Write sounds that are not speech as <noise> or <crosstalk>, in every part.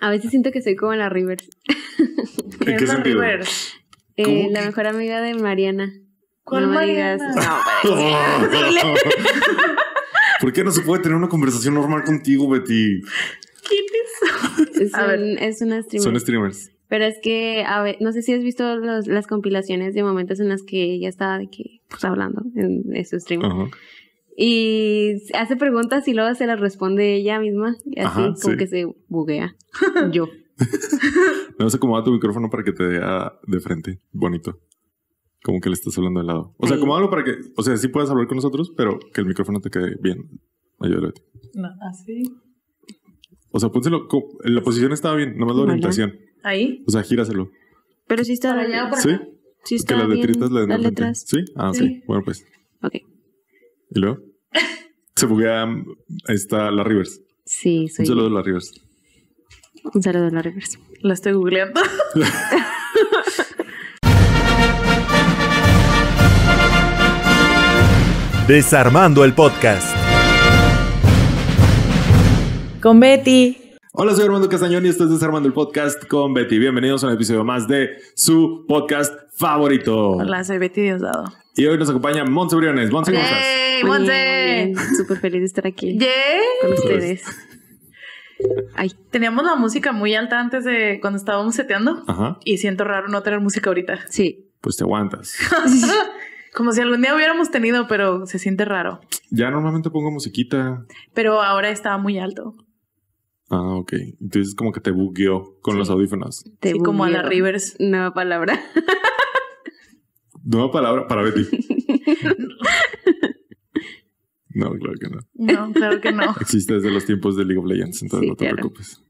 A veces siento que soy como la Rivers. <laughs> ¿Qué qué sentido? Rivers. Eh, la mejor amiga de Mariana. ¿Cuál pues, <laughs> <laughs> ¿Por qué no se puede tener una conversación normal contigo, Betty? ¿Quién es? Es, Son streamers. Pero es que, a ver, no sé si has visto las compilaciones de momentos en las que ella estaba de que, pues, hablando en, su stream. Y hace preguntas y luego se las responde ella misma. así como que se buguea. <laughs> Yo. no sé cómo va tu micrófono para que te vea de frente. Bonito. Como que le estás hablando de lado. O sea, como para que. O sea, sí puedas hablar con nosotros, pero que el micrófono te quede bien. Ayúdalo No, así. O sea, pónselo. La posición estaba bien, nomás la orientación. Ahí. O sea, gíraselo. Pero sí está. allá, para Sí. Sí está. Que las letritas la de Sí. Ah, sí. sí. Bueno, pues. Ok. ¿Y luego? Se buguea está la Rivers. Sí, soy. Un saludo la Rivers. Un saludo a la Rivers. La estoy googleando. <laughs> Desarmando el podcast. Con Betty. Hola, soy Armando Castañón y esto Desarmando el Podcast con Betty. Bienvenidos a un episodio más de su podcast favorito. Hola, soy Betty Diosdado. Y hoy nos acompaña Montse Briones. Montse, ¿cómo estás? ¡Hey, Montse! Súper feliz de estar aquí yeah. con ustedes. teníamos la música muy alta antes de cuando estábamos seteando. Ajá. Y siento raro no tener música ahorita. Sí. Pues te aguantas. <laughs> Como si algún día hubiéramos tenido, pero se siente raro. Ya normalmente pongo musiquita. Pero ahora estaba muy alto. Ah, ok. Entonces como que te bugueó con los audífonos. Te como a la Rivers. Nueva palabra. <laughs> Nueva palabra para Betty. <laughs> no, claro que no. No, claro que no. <laughs> Existe desde los tiempos de League of Legends, entonces no te preocupes.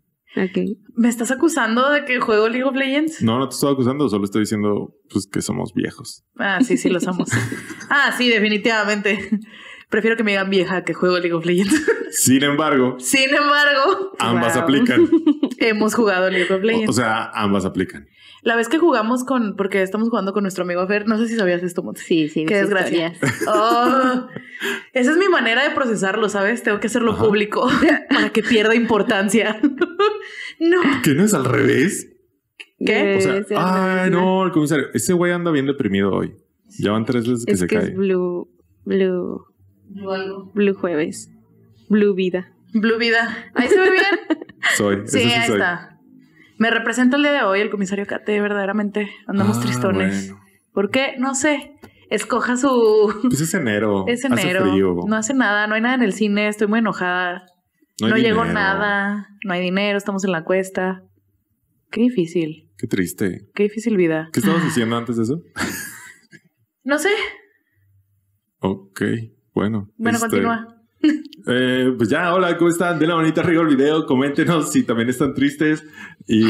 Okay. ¿Me estás acusando de que juego League of Legends? No, no te estoy acusando, solo estoy diciendo pues, que somos viejos. Ah, sí, sí, lo somos. <laughs> ah, sí, definitivamente prefiero que me digan vieja que juego League of Legends. <laughs> Sin embargo. Sin embargo. Ambas aplican. <laughs> Hemos jugado League of Legends. O, sea, ambas aplican. La vez que jugamos con, porque estamos jugando con nuestro amigo Fer, no sé si sabías esto, Montes. Sí, sí. Qué desgracia. <laughs> Oh. esa es mi manera de procesarlo, ¿sabes? Tengo que hacerlo público para que pierda importancia. no. ¿Que no es al revés? ¿Qué? O ay, no, el comisario. Ese güey anda bien deprimido hoy. Ya van tres veces que es se que cae. Es blue, blue. Blue jueves. Blue vida. Blue vida. Ahí se ve bien. <laughs> soy. Sí, ahí está. Me representa el día de hoy el comisario Cate, verdaderamente. Andamos ah, tristones. ¿Por qué? No sé. Escoja su. <laughs> Pues es enero. <laughs> Es enero. No hace nada, no hay nada en el cine, estoy muy enojada. No, llegó nada, no hay dinero, estamos en la cuesta. Qué difícil. Qué triste. Qué difícil vida. ¿Qué estabas diciendo antes de eso? no sé. Ok. Bueno. Bueno, este, continúa. <laughs> Eh, pues ya, hola, ¿cómo están? Denle la bonita arriba al video, coméntenos si también están tristes <laughs> <laughs> y,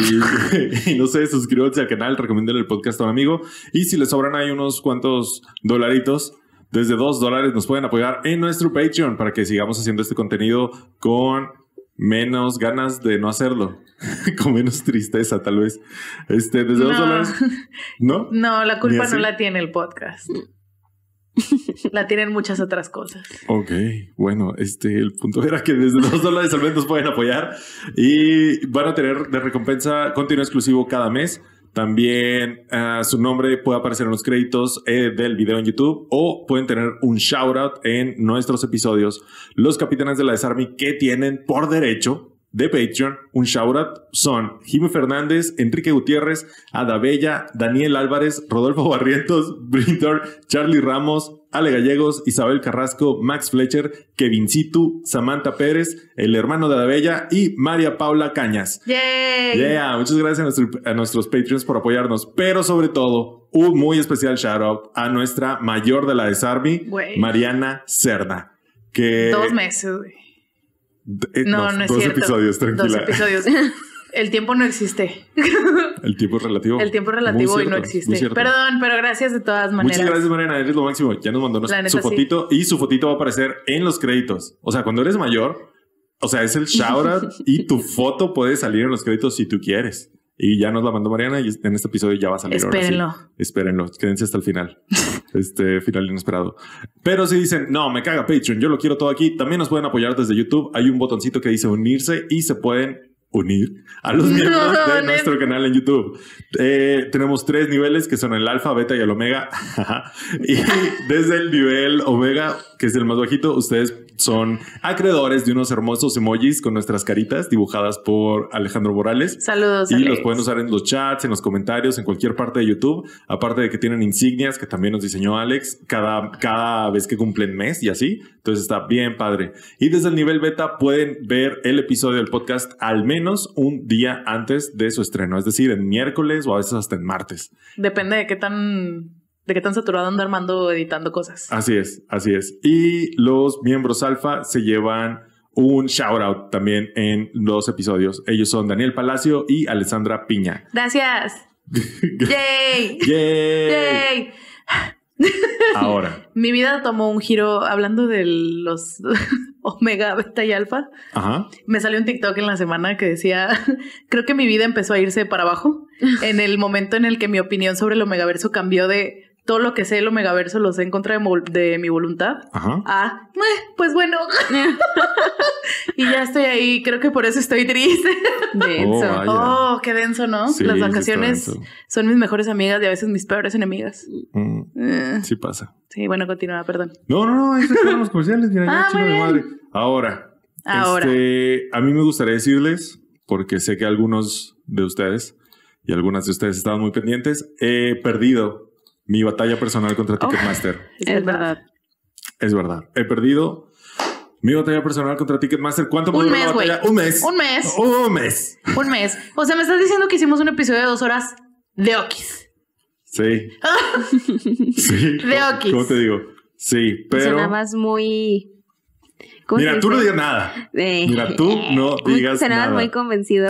no sé, suscríbanse al canal, recomiéndenle el podcast a un amigo y si les sobran ahí unos cuantos dolaritos, desde dos dólares nos pueden apoyar en nuestro Patreon para que sigamos haciendo este contenido con menos ganas de no hacerlo, con menos tristeza tal vez. Este, desde dos dólares. No, no, la culpa no la tiene el podcast. <laughs> La tienen muchas otras cosas. Ok, bueno, este, el punto era que desde los dólares al mes pueden apoyar y van a tener de recompensa contenido exclusivo cada mes. También ah, su nombre puede aparecer en los créditos eh, del video en YouTube o pueden tener un shout out en nuestros episodios. Los capitanes de la Desarme que tienen por derecho de Patreon, un shoutout son Jimmy Fernández, Enrique Gutiérrez, Adabella, Daniel Álvarez, Rodolfo <laughs> Barrientos, Brindor, Charlie Ramos, Ale Gallegos, Isabel Carrasco, Max Fletcher, Kevin Situ Samantha Pérez, el hermano de Bella, y María Paula Cañas. ¡Yay! Yeah, muchas gracias a, nuestros Patreons por apoyarnos, pero sobre todo, un muy especial shoutout a nuestra mayor de la desarmi, Mariana Cerda. Que... Dos meses, güey eh, no, no, no, es dos episodios, tranquila. Dos episodios. <laughs> El tiempo no existe. El tiempo es relativo. El tiempo es relativo y no existe. Perdón, pero gracias de todas maneras. Muchas gracias, Mariana. Eres lo máximo. Ya nos mandó su fotito y su fotito va a aparecer en los créditos. O sea, cuando eres mayor, o sea, es el shout <laughs> y tu foto puede salir en los créditos si tú quieres. Y ya nos la mandó Mariana y en este episodio ya va a salir. Espérenlo. Ahora Espérenlo. Quédense hasta el final. <laughs> este final inesperado. Pero si dicen, no, me caga Patreon, yo lo quiero todo aquí. También nos pueden apoyar desde YouTube. Hay un botoncito que dice unirse y se pueden unir a los <laughs> miembros de nuestro canal en YouTube. Eh, tenemos tres niveles que son el alfa, beta y el omega. <laughs> y desde el nivel omega, que es el más bajito, ustedes son acreedores de unos hermosos emojis con nuestras caritas dibujadas por Alejandro Morales. Saludos. Y los pueden usar en los chats, en los comentarios, en cualquier parte de YouTube. Aparte de que tienen insignias que también nos diseñó Alex cada, cada vez que cumplen mes y así. Entonces está bien padre. Y desde el nivel beta pueden ver el episodio del podcast al mes menos un día antes de su estreno, es decir, en miércoles o a veces hasta en martes. Depende de qué tan de qué tan saturado anda Armando editando cosas. Así es, así es. Y los miembros alfa se llevan un shout out también en los episodios. Ellos son Daniel Palacio y Alessandra Piña. Gracias. <laughs> Yay. Yay. Ahora. <laughs> Mi vida tomó un giro hablando de los <laughs> omega, beta y alfa. Ajá. Me salió un TikTok en la semana que decía, <laughs> creo que mi vida empezó a irse para abajo en el momento en el que mi opinión sobre el omegaverso cambió de todo lo que sé del megaverso lo sé en contra de, mi voluntad. Ajá. Ah, pues bueno. <laughs> y ya estoy ahí. Creo que por eso estoy triste. Oh, <laughs> denso. Oh, qué denso, ¿no? Las vacaciones son mis mejores amigas y a veces mis peores enemigas. Mm, eh. Sí pasa. Sí, bueno, continúa, perdón. No, no, no, esos fueron los comerciales. Mira, ah, Ahora. Este, a mí me gustaría decirles, porque sé que algunos de ustedes y algunas de ustedes estaban muy pendientes, he perdido mi batalla personal contra oh, Ticketmaster. es, verdad. Es verdad. He perdido mi batalla personal contra Ticketmaster. ¿Cuánto un mes, güey. Un mes. Un mes. Un mes. Un mes. O sea, me estás diciendo que hicimos un episodio de dos horas de Okis. Sí. <laughs> sí. De Okis. ¿Cómo te digo? Sí, pero. nada más muy. Eh, Mira, tú eh, no digas nada. Mira, tú no digas nada. Serás muy convencido.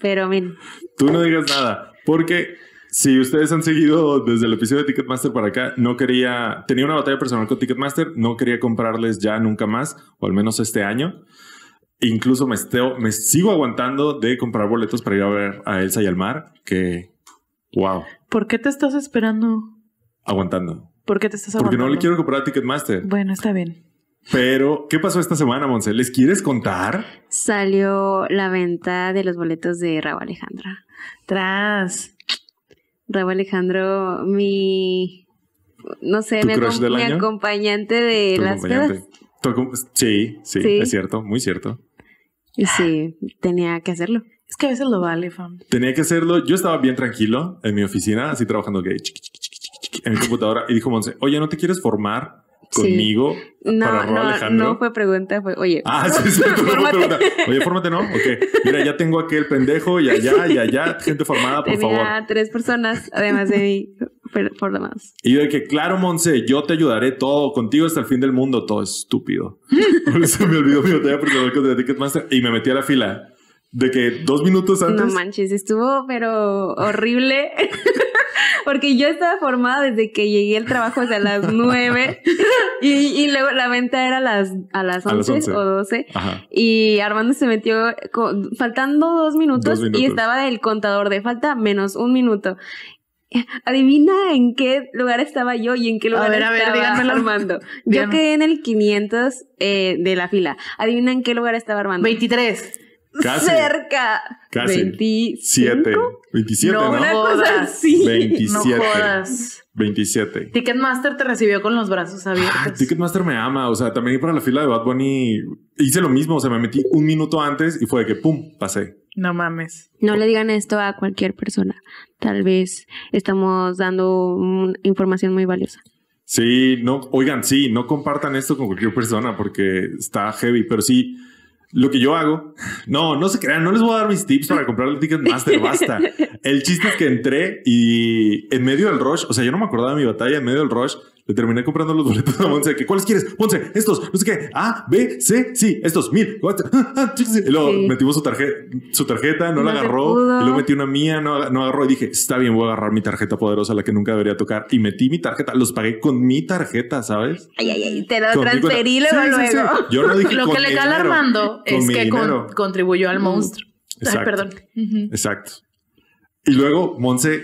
pero, miren. Tú no digas nada. Porque si ustedes han seguido desde el episodio de Ticketmaster para acá, no quería, tenía una batalla personal con Ticketmaster, no quería comprarles ya nunca más, o al menos este año. Incluso me, me sigo aguantando de comprar boletos para ir a ver a Elsa y al mar, que, wow. ¿Por qué te estás esperando? Aguantando. ¿Por qué te estás aguantando? Porque no le quiero comprar a Ticketmaster. Bueno, está bien. Pero, ¿qué pasó esta semana, Monse? ¿Les quieres contar? Salió la venta de los boletos de Raúl Alejandra. Tras. Rabo Alejandro, mi, no sé, mi, acompañante de las Sí, sí, es cierto, muy cierto. sí, tenía que hacerlo. Es que a veces lo vale, fam. Tenía que hacerlo. Yo estaba bien tranquilo en mi oficina, así trabajando gay, en mi computadora. Y dijo Monse, oye, ¿no te quieres formar conmigo. No, para no, no fue pregunta, fue, oye. Ah, <laughs> sí, sí, fue <laughs> pregunta. Oye, fórmate, ¿no? Ok. Mira, ya tengo aquí el pendejo y allá y allá, gente formada, por favor. Tenía tres personas, además de mí, por demás. Y yo de que, claro, Monse, yo te ayudaré todo, contigo hasta el fin del mundo, todo estúpido. <laughs> Por eso me olvidó mi botella personal de Ticketmaster y me metí a la fila. De que dos minutos antes. No manches, estuvo, pero horrible. <laughs> Porque yo estaba formada desde que llegué al trabajo, o a las 9. <laughs> <laughs> y, luego la venta era a las, a las 11, o 12. Y Armando se metió faltando dos minutos, y estaba el contador de falta menos un minuto. Adivina en qué lugar estaba yo y en qué lugar a ver, estaba a Armando. Yo quedé en el 500 eh, de la fila. Adivina en qué lugar estaba Armando. 23. Casi, cerca. Casi. 27. 27, ¿no? 27. jodas. 27. Ticketmaster te recibió con los brazos abiertos. Ticketmaster me ama. O sea, también para la fila de Bad Bunny hice lo mismo. O sea, me metí un minuto antes y fue de que pum, pasé. No mames. No le digan esto a cualquier persona. Tal vez estamos dando información muy valiosa. Sí, no, oigan, sí, no compartan esto con cualquier persona porque está heavy, pero sí, lo que yo hago. No, no se crean, no les voy a dar mis tips para comprar el master... basta. <laughs> El chiste es que entré y en medio del rush, o sea, yo no me acordaba de mi batalla, en medio del rush, le terminé comprando los boletos a Monse. ¿Cuáles quieres? Monse, estos, no sé qué. A, B, C, sí, estos, mil. <laughs> Ah, y luego metimos su, tarjeta, su tarjeta, no, la agarró. Y luego metí una mía, no, no agarró. Y dije, está bien, voy a agarrar mi tarjeta poderosa, la que nunca debería tocar. Y metí mi tarjeta, los pagué con mi tarjeta, ¿sabes? Ay, ay, ay, te la transferí luego, luego. <laughs> Lo que le está alarmando es que contribuyó al mm, monstruo. perdón. Exacto. Y luego, Monse,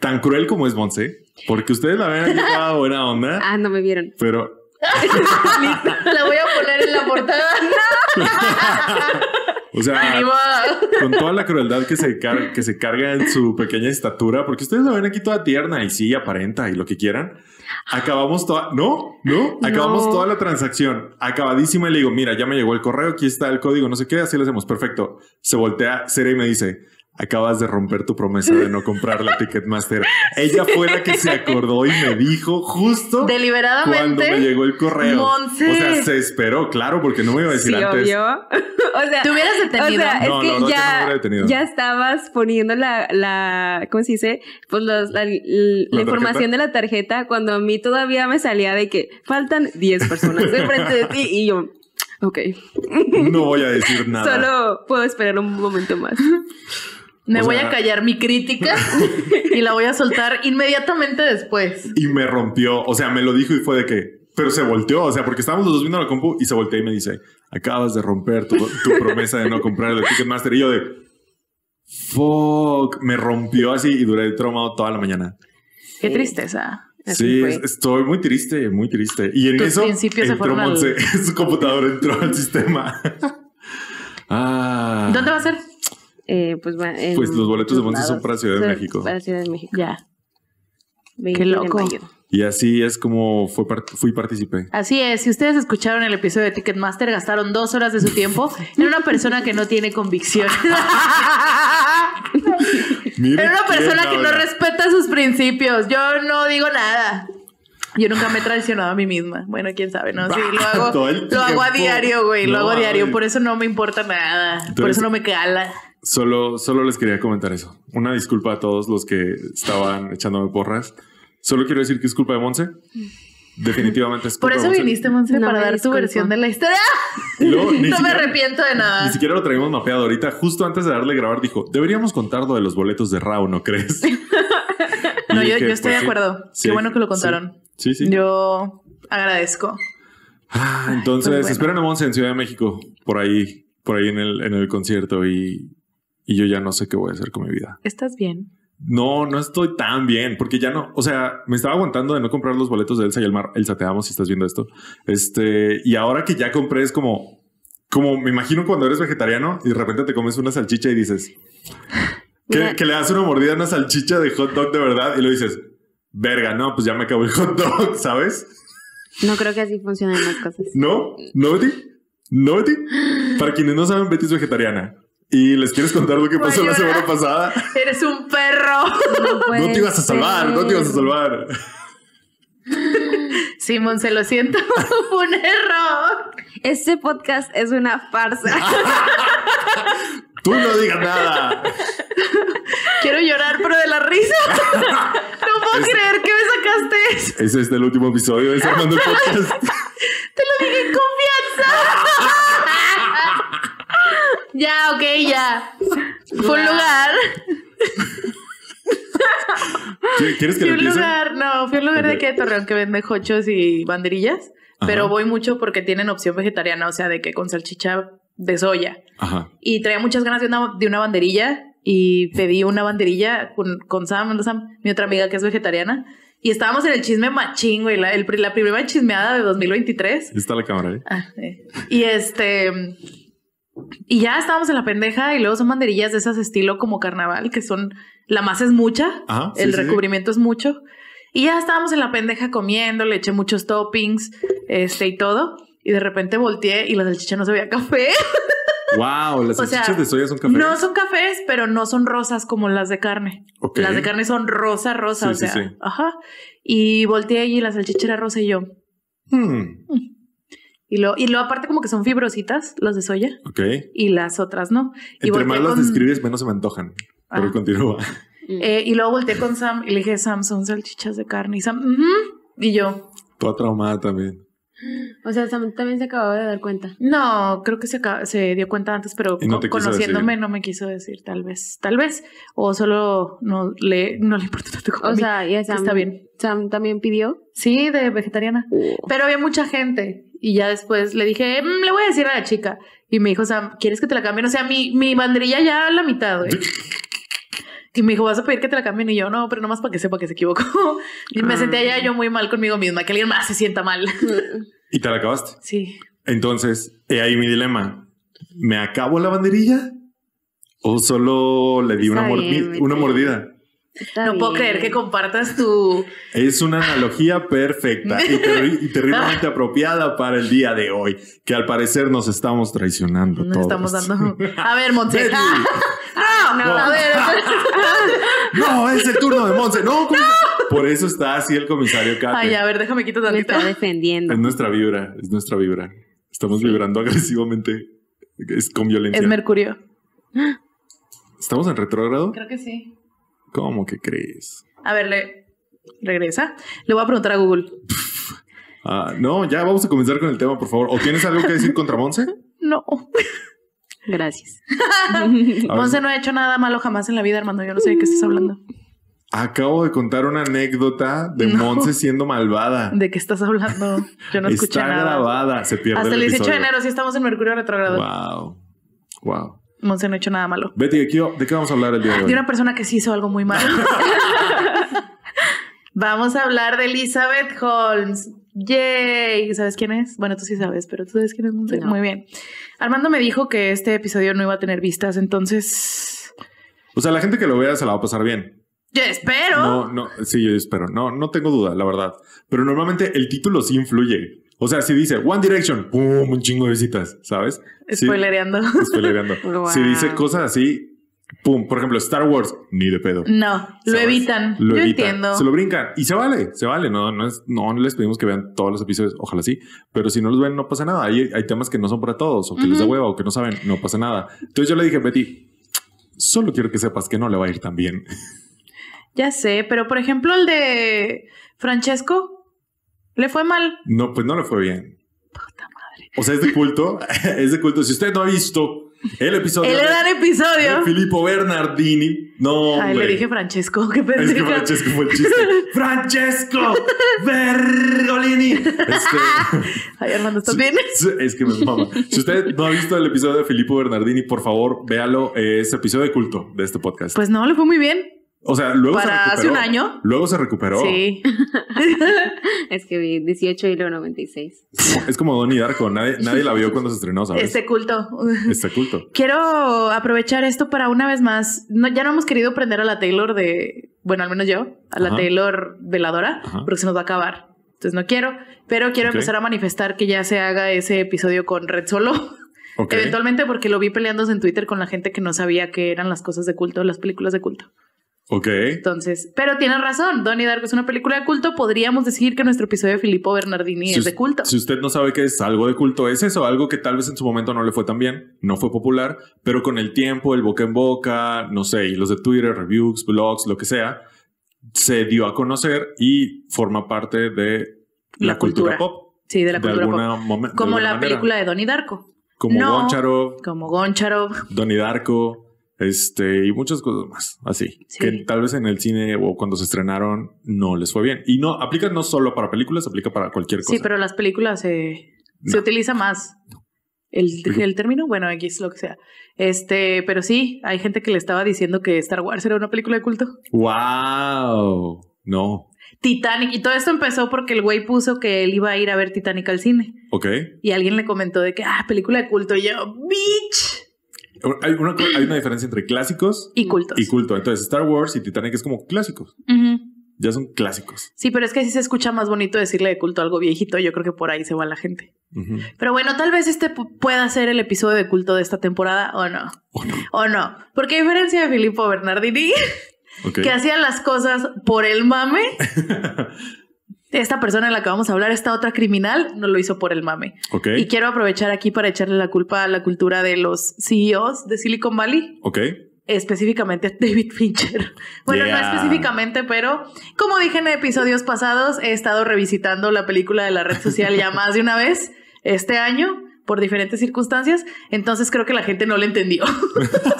tan cruel como es Monse, porque ustedes la ven aquí buena onda. <laughs> Ah, no me vieron. Pero. <laughs> la voy a poner en la portada. <laughs> O sea, con toda la crueldad que se, que se carga en su pequeña estatura, porque ustedes la ven aquí toda tierna y sí, aparenta y lo que quieran. Acabamos toda, no, no, acabamos toda la transacción, acabadísima. Y le digo, mira, ya me llegó el correo, aquí está el código, no sé qué, así lo hacemos. Perfecto. Se voltea cera y me dice, Acabas de romper tu promesa de no comprar la Ticketmaster. Ella fue la que se acordó y me dijo justo deliberadamente cuando me llegó el correo. O sea, se esperó, claro, porque no me iba a decir antes. <laughs> O sea, te hubieras detenido. O sea, es que ya, ya estabas poniendo la, la, ¿cómo se dice? Pues la, información de la tarjeta cuando a mí todavía me salía de que faltan 10 personas de frente de ti y yo, ok. No voy a decir <laughs> nada. Solo puedo esperar un momento más. Me voy a callar mi crítica <laughs> y la voy a soltar inmediatamente después. Y me rompió, o sea, me lo dijo y fue de que, pero se volteó, o sea, porque estábamos los dos viendo la compu y se volteó y me dice, acabas de romper tu, promesa de no comprar el Ticketmaster. Y yo de, fuck, me rompió así y duré tromado toda la mañana. Qué tristeza. sí, estoy muy triste, muy triste. Y en eso se <laughs> su computadora entró al sistema. <laughs> Ah. ¿Dónde va a ser? Eh, pues, pues los boletos de Monse son para Ciudad de México. Para Ciudad de México. Ya. Qué loco. Y así es como fue fui partícipe. Así es, si ustedes escucharon el episodio de Ticketmaster, gastaron dos horas de su tiempo en una persona que no tiene convicción. <laughs> en una persona que no respeta sus principios. Yo no digo nada. Yo nunca me he traicionado a mí misma. Bueno, quién sabe, ¿no? Sí, lo <laughs> hago, a diario, güey. lo hago a diario. Por eso no me importa nada. Por eso no me cala. Solo, solo les quería comentar eso. Una disculpa a todos los que estaban echándome porras. Solo quiero decir que es culpa de Monse. Definitivamente es culpa Por eso viniste, Monse, para dar tu versión de la historia. <laughs> No, me arrepiento de nada. Ni siquiera lo traímos mapeado ahorita. Justo antes de darle grabar, dijo: Deberíamos contar lo de los boletos de Rao, ¿no crees? <laughs> no, yo, estoy de pues acuerdo. Qué bueno que lo contaron. Sí, sí. Yo agradezco. Ah, entonces, pues esperen a Monse en Ciudad de México, por ahí, por ahí en el, en el concierto y y yo ya no sé qué voy a hacer con mi vida. ¿Estás bien? No, no estoy tan bien, porque ya no, o sea, me estaba aguantando de no comprar los boletos de Elsa y el mar. Elsa, te amo si estás viendo esto. Este, y ahora que ya compré es como, como me imagino cuando eres vegetariano y de repente te comes una salchicha y dices, <laughs> que, le das una mordida a una salchicha de hot dog de verdad y lo dices, verga, no, pues ya me acabo el hot dog, <laughs> ¿sabes? No creo que así funcionen las cosas. ¿No? ¿No, Betty? ¿No, Betty? Para quienes no saben, Betty es vegetariana. ¿Y les quieres contar lo que pasó la semana pasada? Eres un perro. <laughs> No, te ibas a salvar, no te ibas a salvar. Simón, se lo siento, fue <laughs> un error. Este podcast es una farsa. <laughs> Tú no digas nada. Quiero llorar, pero de la risa. No puedo creer que me sacaste Ese es el último episodio de Armando el Podcast. Te lo dije en confianza. Ya, ok, ya. Fue un lugar. <laughs> ¿Quieres que fui un lugar, no, fui un lugar de que Torreón que vende hochos y banderillas, pero voy mucho porque tienen opción vegetariana, o sea, de que con salchicha de soya. Ajá. Y traía muchas ganas de una, banderilla y pedí una banderilla con, con Sam, mi otra amiga que es vegetariana. Y estábamos en el chisme machín, güey, la, la primera chismeada de 2023. Está la cámara, ¿eh? Ah, sí. Eh. Y este... Y ya estábamos en la pendeja y luego son banderillas de esas estilo como carnaval, que son, la masa es mucha, el recubrimiento es mucho. Y ya estábamos en la pendeja comiendo, le eché muchos toppings, este y todo. Y de repente volteé y la salchicha no se veía café. Wow, <laughs> las salchichas de soya son cafés. No son cafés, pero no son rosas como las de carne. Las de carne son rosa, rosa, o sea. Ajá. Y volteé y la salchicha era rosa y yo. Hmm. Mm. Y lo, aparte como que son fibrositas, Los de soya. Ok. Y las otras no. Y Entre más las describes, menos se me antojan. Pero ah. continúa. Mm. Eh, y luego volteé con Sam y le dije, Sam, son salchichas de carne. Y Sam, y yo. Toda traumada también. O sea, Sam también se acababa de dar cuenta. No, creo que se, dio cuenta antes, pero conociéndome no me quiso decir, tal vez, tal vez. O solo no le, no le importó tanto como O sea, y está bien. Sam también pidió. Sí, de vegetariana. Oh. Pero había mucha gente. Y ya después le dije, mm, le voy a decir a la chica. Y me dijo, o sea, ¿quieres que te la cambien? O sea, mi, banderilla ya a la mitad, Y me dijo, ¿vas a pedir que te la cambien? Y yo, no, pero nomás para que sepa que se equivocó. <laughs> Y me ah. senté allá yo muy mal conmigo misma, que alguien más se sienta mal. <laughs> ¿Y te la acabaste? Sí. Entonces, ahí mi dilema. ¿Me acabo la banderilla? ¿O solo le di una, una mordida? no puedo creer que compartas tu... Es una analogía perfecta y, <laughs> terriblemente apropiada para el día de hoy, que al parecer nos estamos traicionando. Nos estamos dando... <laughs> A ver, Montse. <laughs> no, no, a ver. no, es el turno de Montse. No, Por eso está así el comisario Kate. Ay, a ver, déjame quitar tantito. está defendiendo. Es nuestra vibra, es nuestra vibra. Estamos vibrando agresivamente. Es con violencia. Es mercurio. ¿Estamos en retrógrado? Creo que sí. ¿Cómo que crees? A ver, le... regresa. Le voy a preguntar a Google. <laughs> Ah, no, ya vamos a comenzar con el tema, por favor. ¿O tienes algo que decir contra Monse? <laughs> No. <laughs> Gracias. Monse no ha hecho nada malo jamás en la vida, hermano. Yo no sé de qué estás hablando. Acabo de contar una anécdota de Monse siendo malvada. ¿De qué estás hablando? Yo no escuché nada. Está grabada, se pierde Hasta el, el 18 de enero, sí estamos en Mercurio retrogrado. Wow. Wow. Monse no ha hecho nada malo. Betty, ¿de qué, vamos a hablar el día de hoy? De una persona que sí hizo algo muy malo. <laughs> vamos a hablar de Elizabeth Holmes. ¡Yay! ¿Sabes quién es? Bueno, tú sí sabes, pero tú sabes quién es Muy bien. Armando me dijo que este episodio no iba a tener vistas, entonces. O sea, la gente que lo vea se la va a pasar bien. Yo espero. No, no, sí, yo espero. No, no tengo duda, la verdad. Pero normalmente el título sí influye. O sea, si dice One Direction, ¡pum! Un chingo de visitas, ¿sabes? Spoilereando. spoilereando. <laughs> Si dice cosas así, ¡pum! Por ejemplo, Star Wars, ni de pedo. No, lo evitan. Lo Yo entiendo. Se lo brincan y se vale, se vale. No, no, les pedimos que vean todos los episodios, ojalá sí, pero si no los ven, no pasa nada. Hay, hay temas que no son para todos o que les da hueva o que no saben, no pasa nada. Entonces yo le dije, Betty, solo quiero que sepas que no le va a ir tan bien. Ya sé, pero por ejemplo el de Francesco, ¿Le fue mal? No, pues no le fue bien. Puta madre. O sea, es de culto. <laughs> es de culto. Si usted no ha visto el episodio. el episodio. De Filippo Bernardini. No. Ay, le dije Francesco. Qué pedo. Es que Francesco fue el chiste. <laughs> ¡Francesco Bergolini! Este, <laughs> Ay, Armando, ¿estás bien? Es que me mama. Si usted no ha visto el episodio de Filippo Bernardini, por favor, véalo. es episodio de culto de este podcast. Pues no, le fue muy bien. O sea, luego se recuperó, hace un año. Luego se recuperó. Sí. <laughs> es que vi 18 y luego 96. Es como Donnie Darko. Nadie, la vio cuando se estrenó, ¿sabes? Este culto. Este culto. Quiero aprovechar esto para una vez más. No, ya no hemos querido prender a la Taylor de. Bueno, al menos yo. A la Taylor veladora. Porque se nos va a acabar. Entonces no quiero. Pero quiero empezar a manifestar que ya se haga ese episodio con Red Solo. <laughs> Eventualmente porque lo vi peleándose en Twitter con la gente que no sabía qué eran las cosas de culto, las películas de culto. Ok. Entonces, pero tienes razón, Donnie Darko es una película de culto. Podríamos decir que nuestro episodio de Filippo Bernardini es de culto. Si usted no sabe que es algo de culto, es eso, algo que tal vez en su momento no le fue tan bien, no fue popular, pero con el tiempo, el boca en boca, no sé, y los de Twitter, reviews, blogs, lo que sea, se dio a conocer y forma parte de la, cultura. pop. Sí, de la cultura pop. Como la película de Donnie Darko. Como no, Goncharov. Como Goncharov. Donnie Darko. Este, y muchas cosas más, así. Que tal vez en el cine o cuando se estrenaron no les fue bien. Y no, aplica no solo para películas, aplica para cualquier cosa. Sí, pero las películas eh, se utiliza más. El, el, término, bueno, X, lo que sea. Este, pero sí, hay gente que le estaba diciendo que Star Wars era una película de culto. ¡Wow! No. Titanic, y todo esto empezó porque el güey puso que él iba a ir a ver Titanic al cine. Ok. Y alguien le comentó de que, ah, película de culto. Y yo, ¡bitch! Hay una, diferencia entre clásicos y cultos. Y culto. Entonces, Star Wars y Titanic es como clásicos. Ya son clásicos. Sí, pero es que sí se escucha más bonito decirle de culto a algo viejito. Yo creo que por ahí se va la gente. Pero bueno, tal vez este pueda ser el episodio de culto de esta temporada o no. O no. O no. Porque a diferencia de Filippo Bernardini, que hacía las cosas por el mame. <laughs> esta persona en la que vamos a hablar, esta otra criminal, no lo hizo por el mame. Y quiero aprovechar aquí para echarle la culpa a la cultura de los CEOs de Silicon Valley. Ok. Específicamente David Fincher. <laughs> Bueno, no específicamente, pero como dije en episodios pasados, he estado revisitando la película de la red social ya <laughs> más de una vez este año por diferentes circunstancias, entonces creo que la gente no le entendió.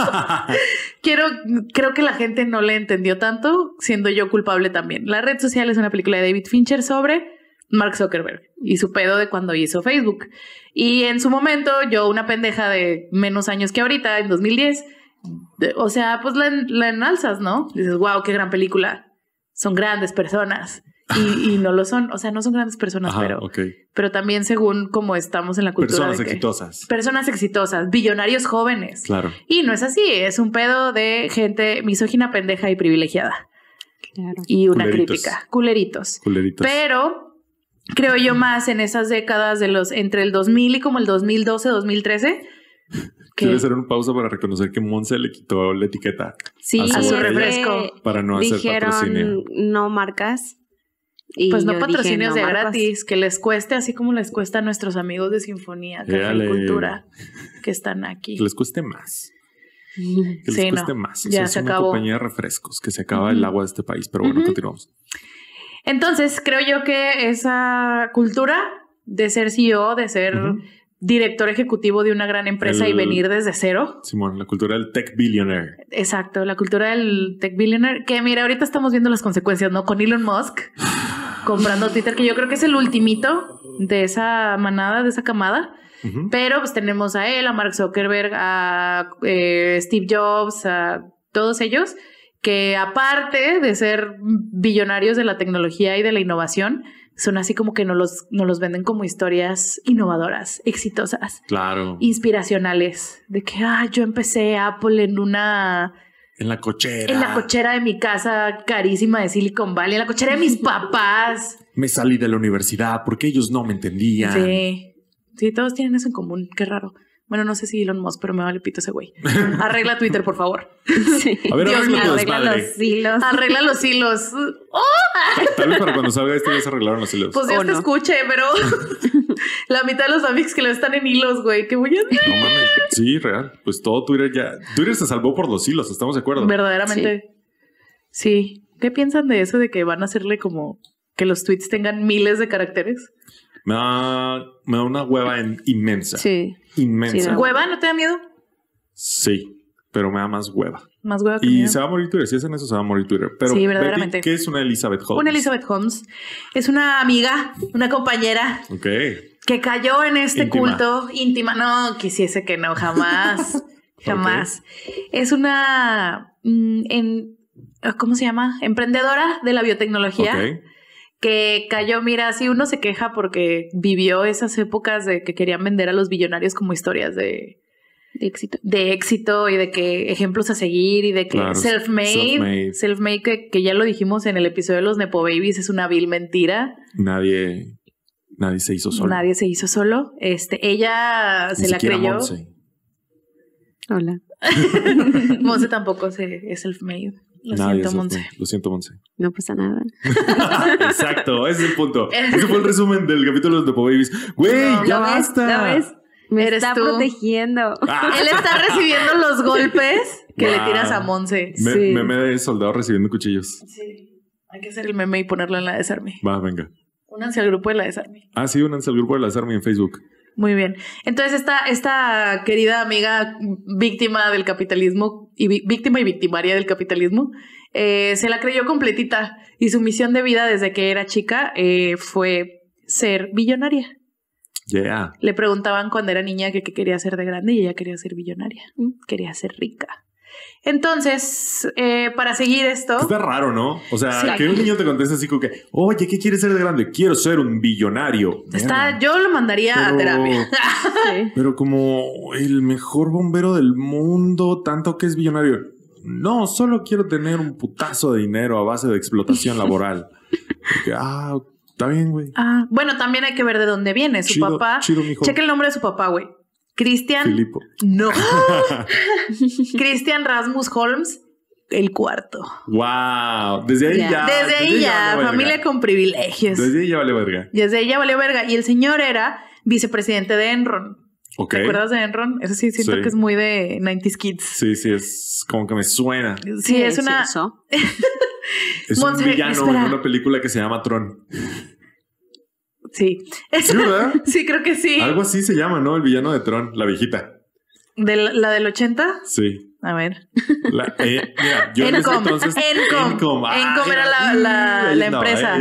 <laughs> Quiero, creo que la gente no le entendió tanto, siendo yo culpable también. La red social es una película de David Fincher sobre Mark Zuckerberg y su pedo de cuando hizo Facebook. Y en su momento, yo, una pendeja de menos años que ahorita, en 2010, o sea, pues la, la enalzas, ¿no? Dices, wow, qué gran película. Son grandes personas y, no lo son. O sea, no son grandes personas, pero, pero también según como estamos en la cultura. Personas exitosas. Personas exitosas, billonarios jóvenes. Claro. Y no es así, es un pedo de gente misógina, pendeja y privilegiada. Claro. Y una crítica. Culeritos. Culeritos. Pero creo yo más en esas décadas de los entre el 2000 y como el 2012, 2013. Quiero hacer un pausa para reconocer que Monse le quitó la etiqueta. Sí, a su, refresco. Para no hacer Dijeron, No marcas pues no patrocinios de gratis, que les cueste así como les cuesta a nuestros amigos de Sinfonía, Café Cultura, que están aquí. Que les cueste más. Que les cueste más. ya se es una compañía de refrescos, que se acaba el agua de este país, pero bueno, continuamos. Entonces, creo yo que esa cultura de ser CEO, de ser director ejecutivo de una gran empresa y venir desde cero. Simón, la cultura del tech billionaire. Exacto, la cultura del tech billionaire, que mira, ahorita estamos viendo las consecuencias, ¿no? Con Elon Musk comprando Twitter, que yo creo que es el ultimito de esa manada, de esa camada. Pero pues tenemos a él, a Mark Zuckerberg, a eh, Steve Jobs, a todos ellos, que aparte de ser billonarios de la tecnología y de la innovación, son así como que nos los, nos los venden como historias innovadoras, exitosas. Inspiracionales. De que, ah, yo empecé Apple en una en la cochera. En la cochera de mi casa carísima de Silicon Valley, en la cochera de mis <laughs> papás. me salí de la universidad porque ellos no me entendían. Sí. Sí, todos tienen eso en común. Qué raro. Bueno, no sé si Elon Musk, pero me vale pito ese güey. <laughs> Arregla Twitter, por favor. <laughs> Sí. A ver, Dios mío, arregla los hilos. Arregla los hilos. ¡Oh! Tal vez para cuando salga esto ya se arreglaron los hilos. Pues Dios te no. escuche, pero. <laughs> la mitad de los fanfics que lo están en hilos, güey. Qué bullón. No mames. Sí, real. Pues todo Twitter ya. Twitter se salvó por los hilos, estamos de acuerdo. Verdaderamente. Sí. ¿Qué piensan de eso de que van a hacerle como que los tweets tengan miles de caracteres? Me da, me da una hueva inmensa. Sí. Inmensa. ¿Hueva? ¿No te da miedo? Sí pero me da más hueva. Más hueva Y se va a morir Twitter. Si hacen eso, se va a morir Twitter. Pero, sí, verdaderamente. ¿qué es una Elizabeth Holmes? Una Elizabeth Holmes es una amiga, una compañera. Ok. Que cayó en este culto íntima. No, quisiese que no, jamás. <laughs> jamás. Es una. Mm, en, ¿Cómo se llama? Emprendedora de la biotecnología. que cayó, mira, si uno se queja porque vivió esas épocas de que querían vender a los billonarios como historias de de éxito. De éxito y de que ejemplos a seguir y de que self self-made que, ya lo dijimos en el episodio de los Nepo Babies, es una vil mentira. Nadie, nadie se hizo solo. Nadie se hizo solo. Este, ella se la creyó. Hola. <laughs> <laughs> Monse tampoco se, es self-made. Lo, siento, Monse. Lo siento, Monse. No pasa nada. <laughs> Exacto, ese es el punto. Ese fue el resumen del capítulo de los Nepo Babies. Güey, ya basta. Ves, me está protegiendo. Ah. Él está recibiendo los golpes que le tiras a Monse. Meme de soldado recibiendo cuchillos. Sí. Hay que hacer el meme y ponerlo en la desarme. Va, venga. Únanse al grupo de la desarme. Ah, sí, únanse al grupo de la desarme en Facebook. Muy bien. Entonces, esta, esta querida amiga víctima del capitalismo, y víctima y victimaria del capitalismo, eh, se la creyó completita y su misión de vida desde que era chica eh, fue ser billonaria. Yeah. Le preguntaban cuando era niña qué que quería ser de grande y ella quería ser billonaria, mm, quería ser rica. Entonces, eh, para seguir esto. Está raro, ¿no? O sea, que un niño te conteste así como que, oye, ¿qué quieres ser de grande? Quiero ser un billonario. Está, yo lo mandaría a terapia. <laughs> Pero como el mejor bombero del mundo, tanto que es billonario. No, solo quiero tener un putazo de dinero a base de explotación laboral. <laughs> ah, ok. Está bien, güey. Ah, bueno, también hay que ver de dónde viene. Su papá. cheque el nombre de su papá, güey. Cristian. Filipo. No. <laughs> Cristian Rasmus Holmes, el cuarto. Wow. Desde ahí ya. desde, ahí ya, familia con privilegios. Desde ahí ya valió verga. Desde ahí ya valió verga. Y el señor era vicepresidente de Enron. Okay. ¿Te acuerdas de Enron? Eso sí, siento que es muy de 90s Kids. Sí, sí, es como que me suena. Sí, es una. <laughs> Es un villano en una película que se llama Tron. Sí. ¿Sí, verdad? <laughs> sí, creo que sí. Algo así se llama, ¿no? El villano de Tron, la viejita. ¿De la, del 80? Sí. A ver. La, eh, Encom. Encom. Ah, Encom. era la, empresa.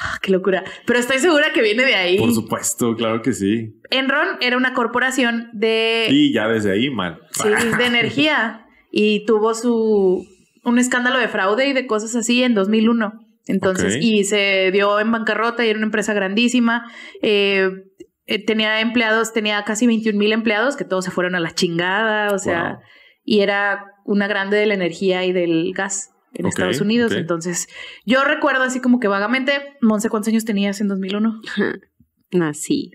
Ah, qué locura. Pero estoy segura que viene de ahí. Por supuesto, claro que sí. Enron era una corporación de. Y ya desde ahí, mal. Sí, de energía. Y tuvo su un escándalo de fraude y de cosas así en 2001. Entonces, y se dio en bancarrota y era una empresa grandísima. Eh, eh tenía empleados, tenía casi 21 mil empleados que todos se fueron a la chingada, o sea, y era una grande de la energía y del gas en Estados Unidos. Entonces, yo recuerdo así como que vagamente, Monse, ¿cuántos años tenías en 2001? <laughs> Nací.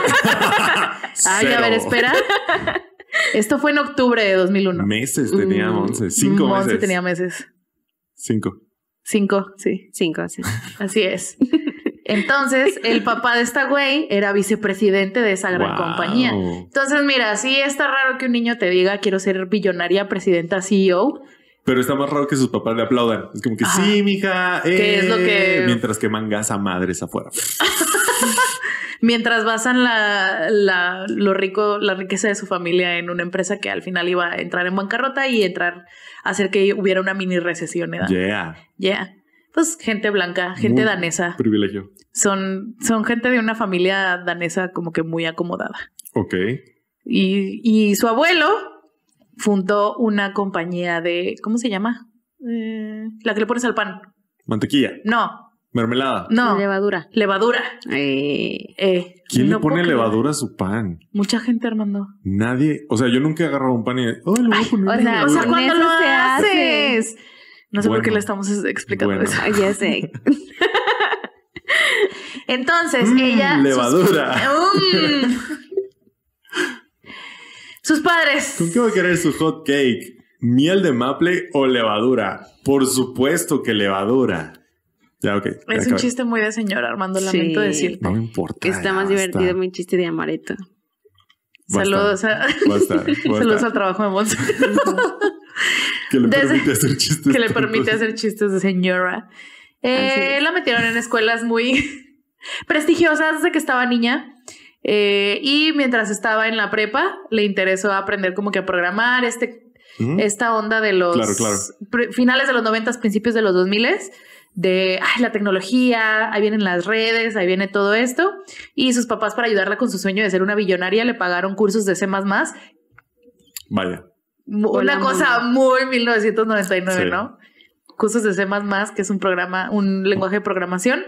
<laughs> <laughs> Ay, a ver, espera. Esto fue en octubre de 2001. Meses tenía 11, mm, cinco mm, meses. tenía meses. Cinco. Cinco, sí. Cinco, Así es. Entonces, el papá de esta güey era vicepresidente de esa gran compañía. Entonces, mira, sí está raro que un niño te diga quiero ser billonaria, presidenta, CEO. Pero está más raro que sus papás le aplaudan. Es como que sí, mija. es lo que... Eh", mientras que mangas a madres afuera. <laughs> <laughs> Mientras basan la, lo rico, la riqueza de su familia en una empresa que al final iba a entrar en bancarrota y entrar, a hacer que hubiera una mini recesión. Yeah. Yeah. Pues gente blanca, gente danesa. Privilegio. Son, gente de una familia danesa como que muy acomodada. Ok. Y, su abuelo fundó una compañía de, ¿cómo se llama? Eh, la que le pones al pan. Mantequilla. No, Mermelada. No. Levadura. Levadura. Eh, eh, ¿Quién le pone levadura a su pan? Mucha gente, Armando. Nadie. O sea, yo nunca he agarrado un pan y. Oh, lo o, sea, ¿cuándo lo haces? No sé por qué le estamos explicando eso. Ay, ya sé. <laughs> Entonces, mm, ella. Levadura. Sus, <laughs> sus padres. ¿Con qué va a querer su hot cake? ¿Miel de maple o levadura? Por supuesto que levadura es un chiste muy de señora, Armando, lamento decir decirte. No importa. Está más divertido mi chiste de amareto. saludos <laughs> saludos al trabajo de Monza. <laughs> que le permite hacer chistes. de señora. Eh, la metieron en escuelas muy <laughs> prestigiosas desde que estaba niña. Eh, y mientras estaba en la prepa, le interesó aprender como que a programar este, esta onda de los finales de los noventas principios de los dos miles de la tecnología, ahí vienen las redes, ahí viene todo esto. Y sus papás, para ayudarla con su sueño de ser una billonaria, le pagaron cursos de C. Vaya. Una cosa muy 1999, ¿no? Cursos de C, que es un programa, un lenguaje de programación.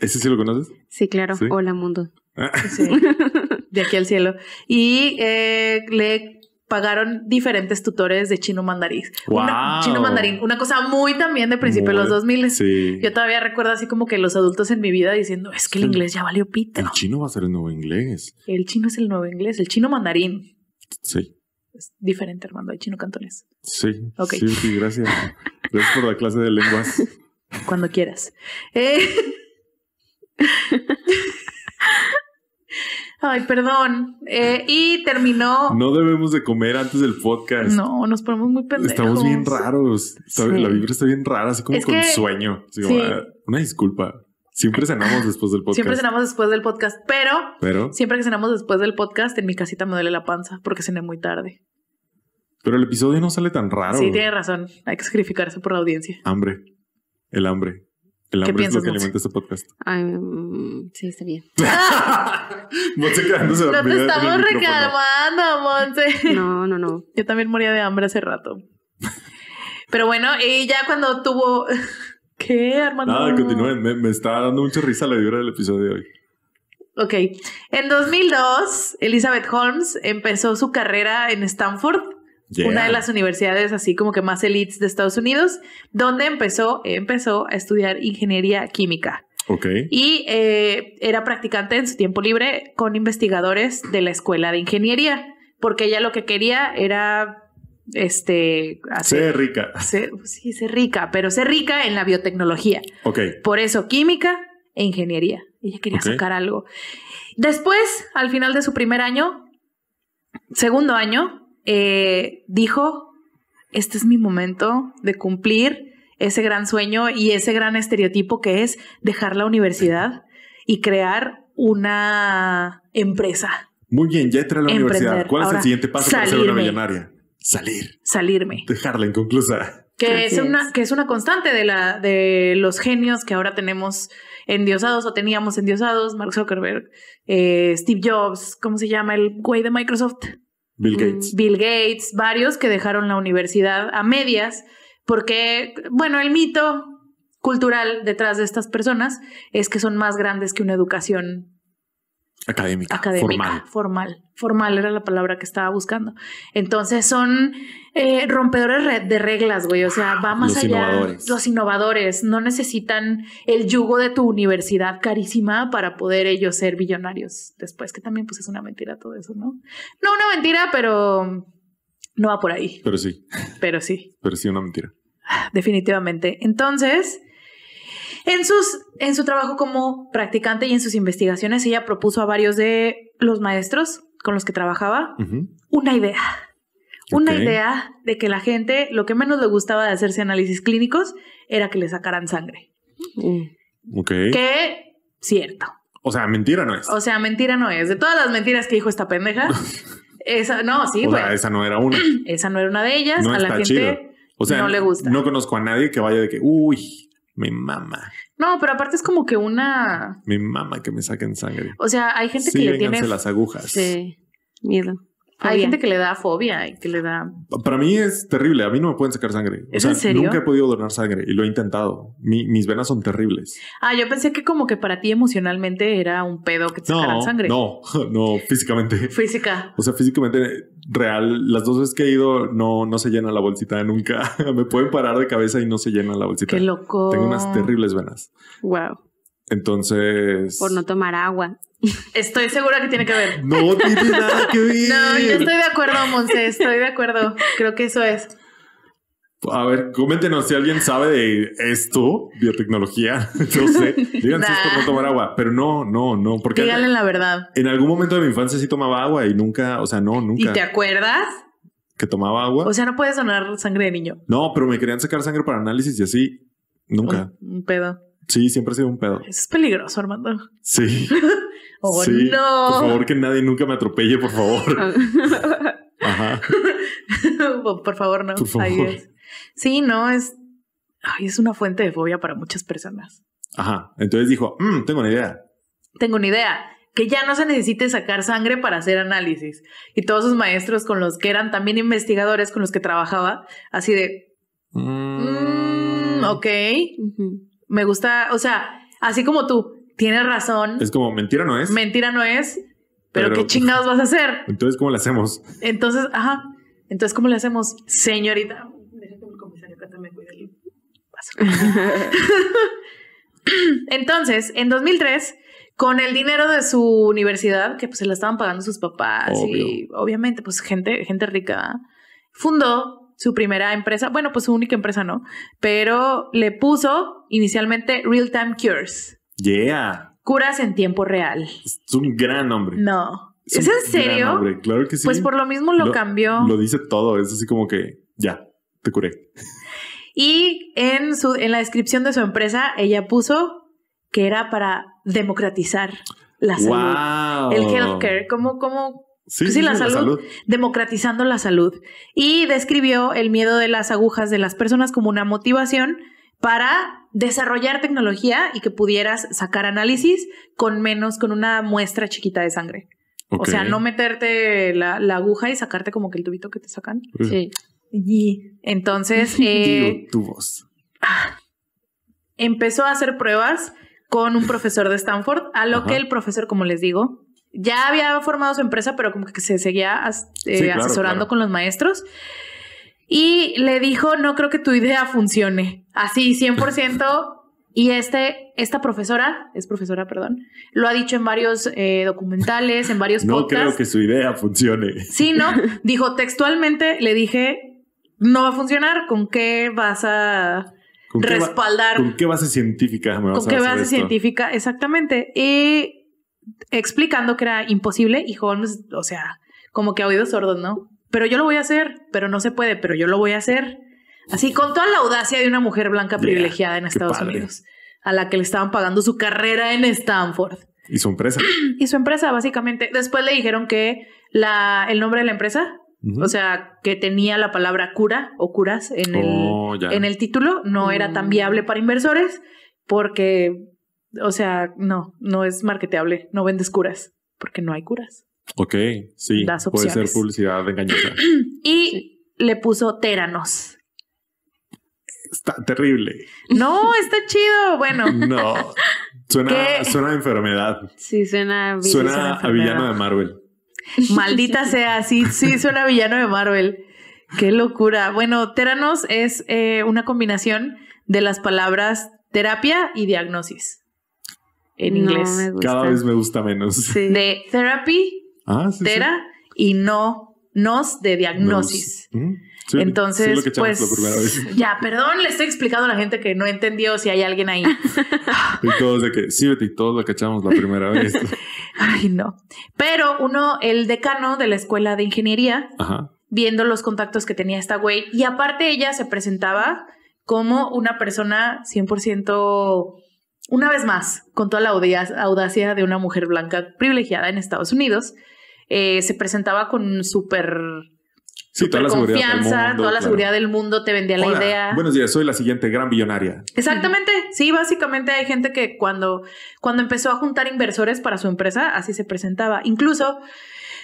¿Ese sí lo conoces? Sí, claro. Hola, mundo. Ah. Sí. de aquí al cielo. Y eh, le pagaron diferentes tutores de chino mandarín. Wow. chino mandarín, una cosa muy también de principio de los 2000. Sí. Yo todavía recuerdo así como que los adultos en mi vida diciendo, es que el inglés ya valió pita. El chino va a ser el nuevo inglés. El chino es el nuevo inglés, el chino mandarín. Sí. Es diferente, hermano hay chino cantones. Sí. Ok. Sí, sí, gracias. Gracias por la clase de lenguas. Cuando quieras. Eh... <laughs> Ay, perdón. Eh, y terminó. No debemos de comer antes del podcast. No, nos ponemos muy pendejos. Estamos bien raros. La vibra está bien rara, así como con sueño. Ah, una disculpa. Siempre cenamos después del podcast. Siempre cenamos después del podcast, pero, pero siempre que cenamos después del podcast, en mi casita me duele la panza porque cené muy tarde. Pero el episodio no sale tan raro. Sí, tiene razón. Hay que sacrificarse por la audiencia. Hambre. El hambre. El hambre es lo que alimenta este podcast. Ay, mm, sí, está bien. <laughs> Monse quedándose No te estamos reclamando, Monse. No, no, no. Yo también moría de hambre hace rato. Pero bueno, y eh, ya cuando tuvo. <laughs> ¿Qué, Armando? Nada, continúen. Me, me está dando mucha risa la vibra del episodio de hoy. Ok. En 2002, Elizabeth Holmes empezó su carrera en Stanford una de las universidades así como que más elites de Estados Unidos, donde empezó, empezó a estudiar ingeniería química. Okay. Y eh, era practicante en su tiempo libre con investigadores de la escuela de ingeniería, porque ella lo que quería era este ser rica. <laughs> sí, ser rica, pero ser rica en la biotecnología. Ok. Por eso, química e ingeniería. Ella quería sacar algo. Después, al final de su primer año, segundo año, eh, dijo, este es mi momento de cumplir ese gran sueño y ese gran estereotipo que es dejar la universidad y crear una empresa. Muy bien, ya entré a la universidad. ¿Cuál es el siguiente paso para ser una millonaria? Salir. Salirme. Dejarla inconclusa. Que es, una, que es una constante de, la, de los genios que ahora tenemos endiosados o teníamos endiosados, Mark Zuckerberg, eh, Steve Jobs, ¿cómo se llama el güey de Microsoft? Bill mm, Gates. Bill Gates, varios que dejaron la universidad a medias, porque, bueno, el mito cultural detrás de estas personas es que son más grandes que una educación Académica, formal. formal. era la palabra que estaba buscando. Entonces son eh, rompedores de reglas, güey. O sea, va más allá. Los innovadores no necesitan el yugo de tu universidad carísima para poder ellos ser billonarios. Después, que también pues es una mentira todo eso, ¿no? No una mentira, pero no va por ahí. Pero sí. Pero sí. pero sí una mentira. Definitivamente. Entonces, en, sus, en su trabajo como practicante y en sus investigaciones, ella propuso a varios de los maestros con los que trabajaba una idea. Una idea de que la gente lo que menos le gustaba de hacerse análisis clínicos era que le sacaran sangre. Mm. Que cierto. O sea, mentira no es. O sea, mentira no es. De todas las mentiras que dijo esta pendeja, <laughs> esa no, sí, o Sea, esa no era una. <clears throat> esa no era una de ellas. a la gente no le gusta. No conozco a nadie que vaya de que, uy, mi mamá. No, pero aparte es como que una. Mi mamá que me saquen sangre. O sea, hay gente que le tiene. las agujas. Sí, miedo. Hay gente que le da fobia y que le da. Para mí es terrible. A mí no me pueden sacar sangre. ¿Es en serio? Nunca he podido donar sangre y lo he intentado. mis venas son terribles. Ah, yo pensé que como que para ti emocionalmente era un pedo que te sacaran sangre. No, <laughs> no, físicamente. Física. O sea, físicamente real, las dos veces que he ido no, no se llena la bolsita nunca. <laughs> Me pueden parar de cabeza y no se llena la bolsita. Qué loco. Tengo unas terribles venas. Wow. Entonces. Por no tomar agua. <laughs> Estoy segura que tiene que ver. No tiene nada que ver. <laughs> No, yo estoy de acuerdo, Monse, estoy de acuerdo. Creo que eso es. A ver, coméntenos si alguien sabe de esto, biotecnología. yo <laughs> sé. Díganse esto no tomar agua. Pero no, no, no. Porque la verdad. En algún momento de mi infancia sí tomaba agua y nunca, o sea, no, nunca. ¿Y te acuerdas? Que tomaba agua. O sea, no puede sonar sangre de niño. No, pero me querían sacar sangre para análisis y así. Nunca. Un, pedo. Sí, siempre ha sido un pedo. Eso es peligroso, Armando. Sí. <laughs> oh, no. Por favor, que nadie nunca me atropelle, por favor. <laughs> Ajá. por favor, no. Por favor. Sí, no, es, es una fuente de fobia para muchas personas. Ajá, entonces dijo, mm, tengo una idea. Tengo una idea, que ya no se necesite sacar sangre para hacer análisis. Y todos sus maestros con los que eran también investigadores, con los que trabajaba, así de, mm, mm. ok, me gusta, o sea, así como tú, tienes razón. Es como, mentira no es. Mentira no es, pero, pero ¿qué chingados vas a hacer? Entonces, ¿cómo le hacemos? Entonces, ajá, entonces, ¿cómo le hacemos, señorita? <laughs> Entonces, en 2003, con el dinero de su universidad, que pues se la estaban pagando sus papás y obviamente pues gente, gente rica, fundó su primera empresa, bueno, pues su única empresa no, pero le puso inicialmente Real Time Cures. Yeah. Curas en tiempo real. Es un gran nombre. No. ¿Es, en serio? Pues por lo mismo lo, lo cambió. Lo dice todo, es así como que ya, te curé. Y en, su, en la descripción de su empresa, ella puso que era para democratizar la salud. Wow. El healthcare, como, como, sí, la, salud, democratizando la salud. Y describió el miedo de las agujas de las personas como una motivación para desarrollar tecnología y que pudieras sacar análisis con menos, con una muestra chiquita de sangre. O sea, no meterte la, la, aguja y sacarte como que el tubito que te sacan. Sí. Y entonces... <laughs> Eh, voz. Ah, empezó a hacer pruebas con un profesor de Stanford, a lo que el profesor, como les digo, ya había formado su empresa, pero como que se seguía eh, asesorando con los maestros. Y le dijo, no creo que tu idea funcione. Así, 100%. <laughs> y este, esta profesora, es profesora, perdón, lo ha dicho en varios eh, documentales, en varios No creo que su idea funcione. Sí, ¿no? <laughs> Dijo textualmente, le dije, no va a funcionar, ¿con qué vas a respaldar? ¿Con qué base científica? ¿Con qué base científica? Exactamente. Y explicando que era imposible y Holmes, pues, o sea, como que a oídos sordos, ¿no? Pero yo lo voy a hacer, pero no se puede, pero yo lo voy a hacer. Así, con toda la audacia de una mujer blanca privilegiada en Estados Unidos, a la que le estaban pagando su carrera en Stanford. Y su empresa. <clears throat> Y su empresa, básicamente. Después le dijeron que la, el nombre de la empresa o sea, que tenía la palabra cura o curas en, el, oh, en el título, no era tan mm. viable para inversores porque, o sea, no, no es marketeable, no vendes curas porque no hay curas. Ok, sí, puede ser publicidad engañosa. <clears throat> y le puso Teranos. Está terrible. No, está chido. Bueno. <laughs> no. Suena, suena, a enfermedad. Sí, suena suena a villano de Marvel. Maldita <laughs> sea, sí, sí, suena villano de Marvel. Qué locura. Bueno, Teranos es eh, una combinación de las palabras terapia y diagnosis. En inglés. Cada vez me gusta menos. De therapy, ah, tera y no, nos de diagnosis. Mm. Entonces, pues, ya, perdón, le estoy explicando a la gente que no entendió si hay alguien ahí. <laughs> y todos de que, sí, todos lo cachamos la primera vez. <laughs> Ay, no. Pero uno, el decano de la escuela de ingeniería, viendo los contactos que tenía esta güey, y aparte ella se presentaba como una persona 100%, una vez más, con toda la audacia de una mujer blanca privilegiada en Estados Unidos, eh, se presentaba con súper Sí, toda la seguridad del mundo, toda la seguridad del mundo te vendía la idea. Buenos días, soy la siguiente gran billonaria. Exactamente, sí, básicamente hay gente que cuando, cuando empezó a juntar inversores para su empresa, así se presentaba. Incluso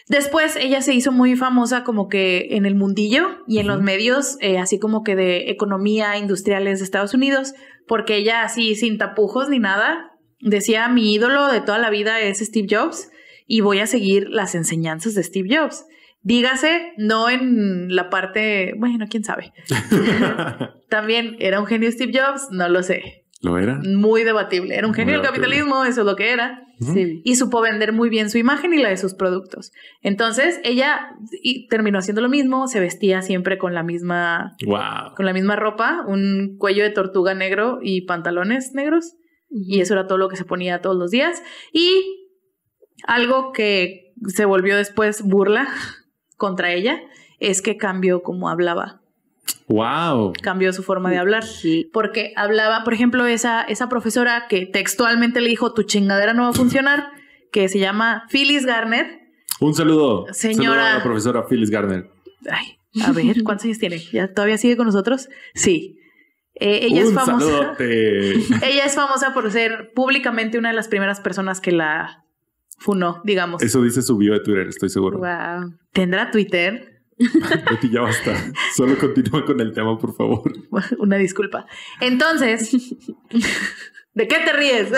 después ella se hizo muy famosa como que en el mundillo y en los medios, eh, así como que de economía industriales de Estados Unidos, porque ella así sin tapujos ni nada, decía mi ídolo de toda la vida es Steve Jobs y voy a seguir las enseñanzas de Steve Jobs. Dígase, no en la parte, bueno, quién sabe. <laughs> También era un genio Steve Jobs, no lo sé. ¿Lo era? Muy debatible. Era un genio del capitalismo, eso es lo que era. sí. Y supo vender muy bien su imagen y la de sus productos. Entonces, ella terminó haciendo lo mismo, se vestía siempre con la misma con la misma ropa, un cuello de tortuga negro y pantalones negros. Y eso era todo lo que se ponía todos los días. Y algo que se volvió después burla contra ella es que cambió como hablaba. Wow. Cambió su forma de hablar. Porque hablaba, por ejemplo, esa, esa profesora que textualmente le dijo, tu chingadera no va a funcionar, que se llama Phyllis Garner. Un saludo. Señora. Saludo a la profesora Phyllis Garner. Ay, a ver, ¿cuántos años tiene? ¿Ya todavía sigue con nosotros? Sí. Eh, ella es famosa. <laughs> Ella es famosa por ser públicamente una de las primeras personas que la funó, digamos. Eso dice su bio de Twitter, estoy seguro. ¿Tendrá Twitter? <laughs> ya basta. Solo continúa con el tema, por favor. <laughs> Una disculpa. Entonces, <laughs> ¿de qué te ríes?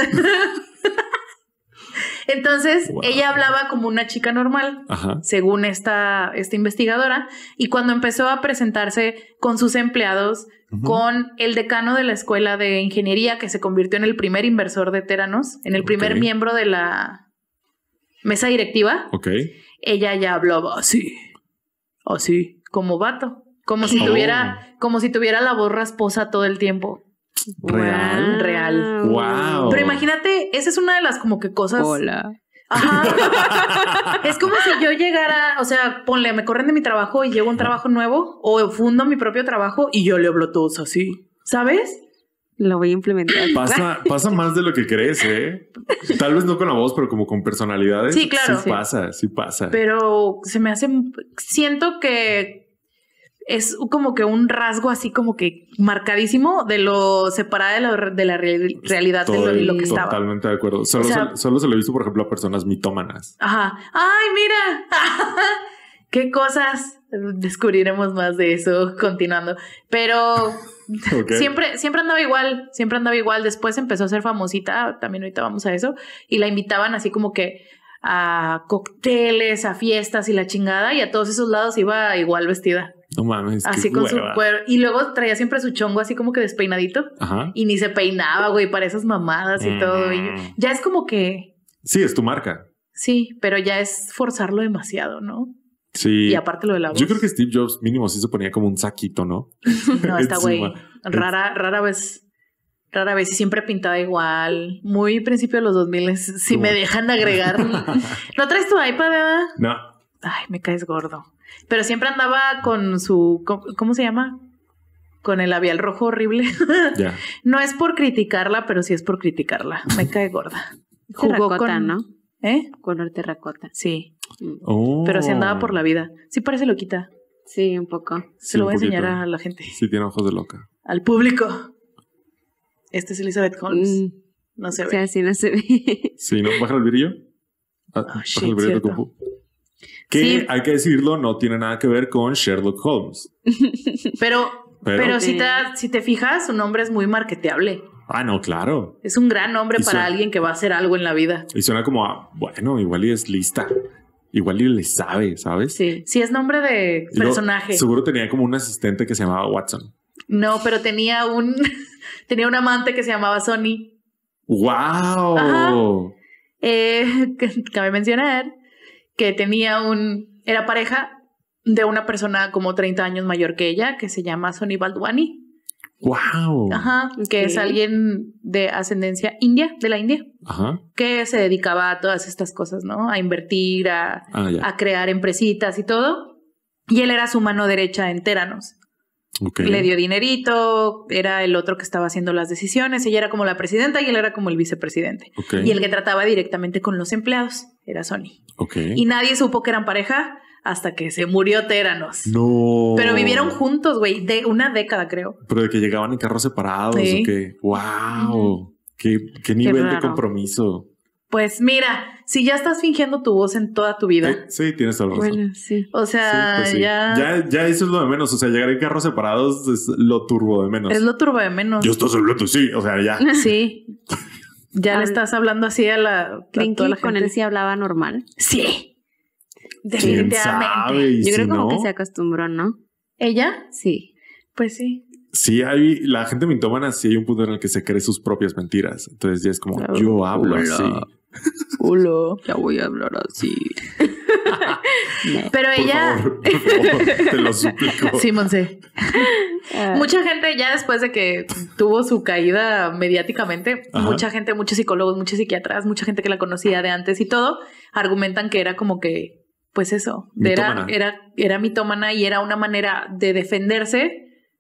Entonces, ella hablaba como una chica normal, según esta, esta investigadora, y cuando empezó a presentarse con sus empleados, con el decano de la escuela de ingeniería, que se convirtió en el primer inversor de Teranos, en el primer miembro de la, mesa directiva, Ok. ella ya hablaba así, así, como vato, como si oh. tuviera, como si tuviera la borra esposa todo el tiempo. Real. Real. Wow. Pero imagínate, esa es una de las como que cosas. Hola. <laughs> es como si yo llegara, o sea, ponle, me corren de mi trabajo y llego un trabajo nuevo o fundo mi propio trabajo y yo le hablo todos así, ¿sabes? Lo voy a implementar. <laughs> Pasa, más de lo que crees, ¿eh? Tal vez no con la voz, pero como con personalidades. Sí, claro. Sí, pasa, sí pasa. Pero se me hace. Siento que es como que un rasgo así como que marcadísimo de lo separado de la, realidad de lo, que estaba. Totalmente de acuerdo. Solo, solo se lo he visto, por ejemplo, a personas mitómanas. Ajá. ¡Ay, mira! <laughs> ¡Qué cosas! Descubriremos más de eso continuando. Pero <laughs> siempre, siempre andaba igual, siempre andaba igual. Después empezó a ser famosita, también ahorita vamos a eso, y la invitaban así como que a cócteles, a fiestas y la chingada, y a todos esos lados iba igual vestida. No mames. Así con su cuero Y luego traía siempre su chongo así como que despeinadito. Y ni se peinaba, güey, para esas mamadas y todo. Y mm. ya es como que. Sí, es tu marca. Sí, pero ya es forzarlo demasiado, ¿no? Sí. Y aparte lo de la Yo creo que Steve Jobs mínimo sí se ponía como un saquito, ¿no? <laughs> No, está güey. Rara, rara vez. Rara vez y siempre pintaba igual. Muy principio de los 2000. Si me dejan agregar. <laughs> ¿No traes tu iPad, verdad? No. Ay, me caes gordo. Pero siempre andaba con su. ¿Cómo se llama? Con el labial rojo horrible. <laughs> Ya. No es por criticarla, pero sí es por criticarla. Me cae gorda. Jugó terracota, ¿no? ¿Eh? Color terracota. Sí. Pero así andaba por la oh. vida. Sí parece loquita. Sí, un poco. Se lo voy a enseñar a la gente. Sí, tiene ojos de loca. Al público. Este es Elizabeth Holmes. Mm. No se ve. O sea, sí, no se ve. <laughs> sí, ¿no? Baja el brillo. Ah, oh, Que hay que decirlo, no tiene nada que ver con Sherlock Holmes. <laughs> pero, pero, si, te, si te fijas, su nombre es muy marketeable. Ah, no, claro. Es un gran nombre para alguien que va a hacer algo en la vida. Y suena como, bueno, igual y es lista igual y le sabe, ¿sabes? Sí, sí es nombre de personaje. seguro tenía como un asistente que se llamaba Watson. No, pero tenía un <laughs> tenía un amante que se llamaba Sonny. ¡Wow! Eh, <laughs> cabe mencionar que tenía un era pareja de una persona como 30 años mayor que ella que se llama Sonny Baldwani. Wow. Ajá, que es alguien de ascendencia india, de la India, que se dedicaba a todas estas cosas, ¿no? A invertir, ah, a, crear empresitas y todo. Y él era su mano derecha en Teranos. Okay. Le dio dinerito, era el otro que estaba haciendo las decisiones, ella era como la presidenta y él era como el vicepresidente. Y el que trataba directamente con los empleados era Sony. Y nadie supo que eran pareja hasta que se murió Téranos. No. Pero vivieron juntos, güey, de una década, creo. Pero de que llegaban en carros separados o wow, qué, nivel de compromiso. Pues mira, si ya estás fingiendo tu voz en toda tu vida. Eh, sí, tienes sí. O sea, pues Ya... ya... eso es lo de menos. O sea, llegar en carros separados es lo turbo de menos. Es lo turbo de menos. Yo estoy hablando, sí. O sea, ya. <laughs> Sí. Ya le estás hablando así a la. con él sí hablaba normal. Sí. Definitivamente. Yo creo como que se acostumbró, ¿no? ¿Ella? Sí. Pues sí. Sí, hay, la gente mintomana sí hay un punto en el que se cree sus propias mentiras. Entonces ya es como, yo hablo así. Hola, <laughs> ya voy a hablar así. <laughs> Pero ella. te lo suplico. <laughs> Sí, Monse. Ah. Mucha gente ya después de que tuvo su caída mediáticamente, mucha gente, muchos psicólogos, muchos psiquiatras, mucha gente que la conocía de antes y todo, argumentan que era como que pues eso, era, era, era mitómana y era una manera de defenderse,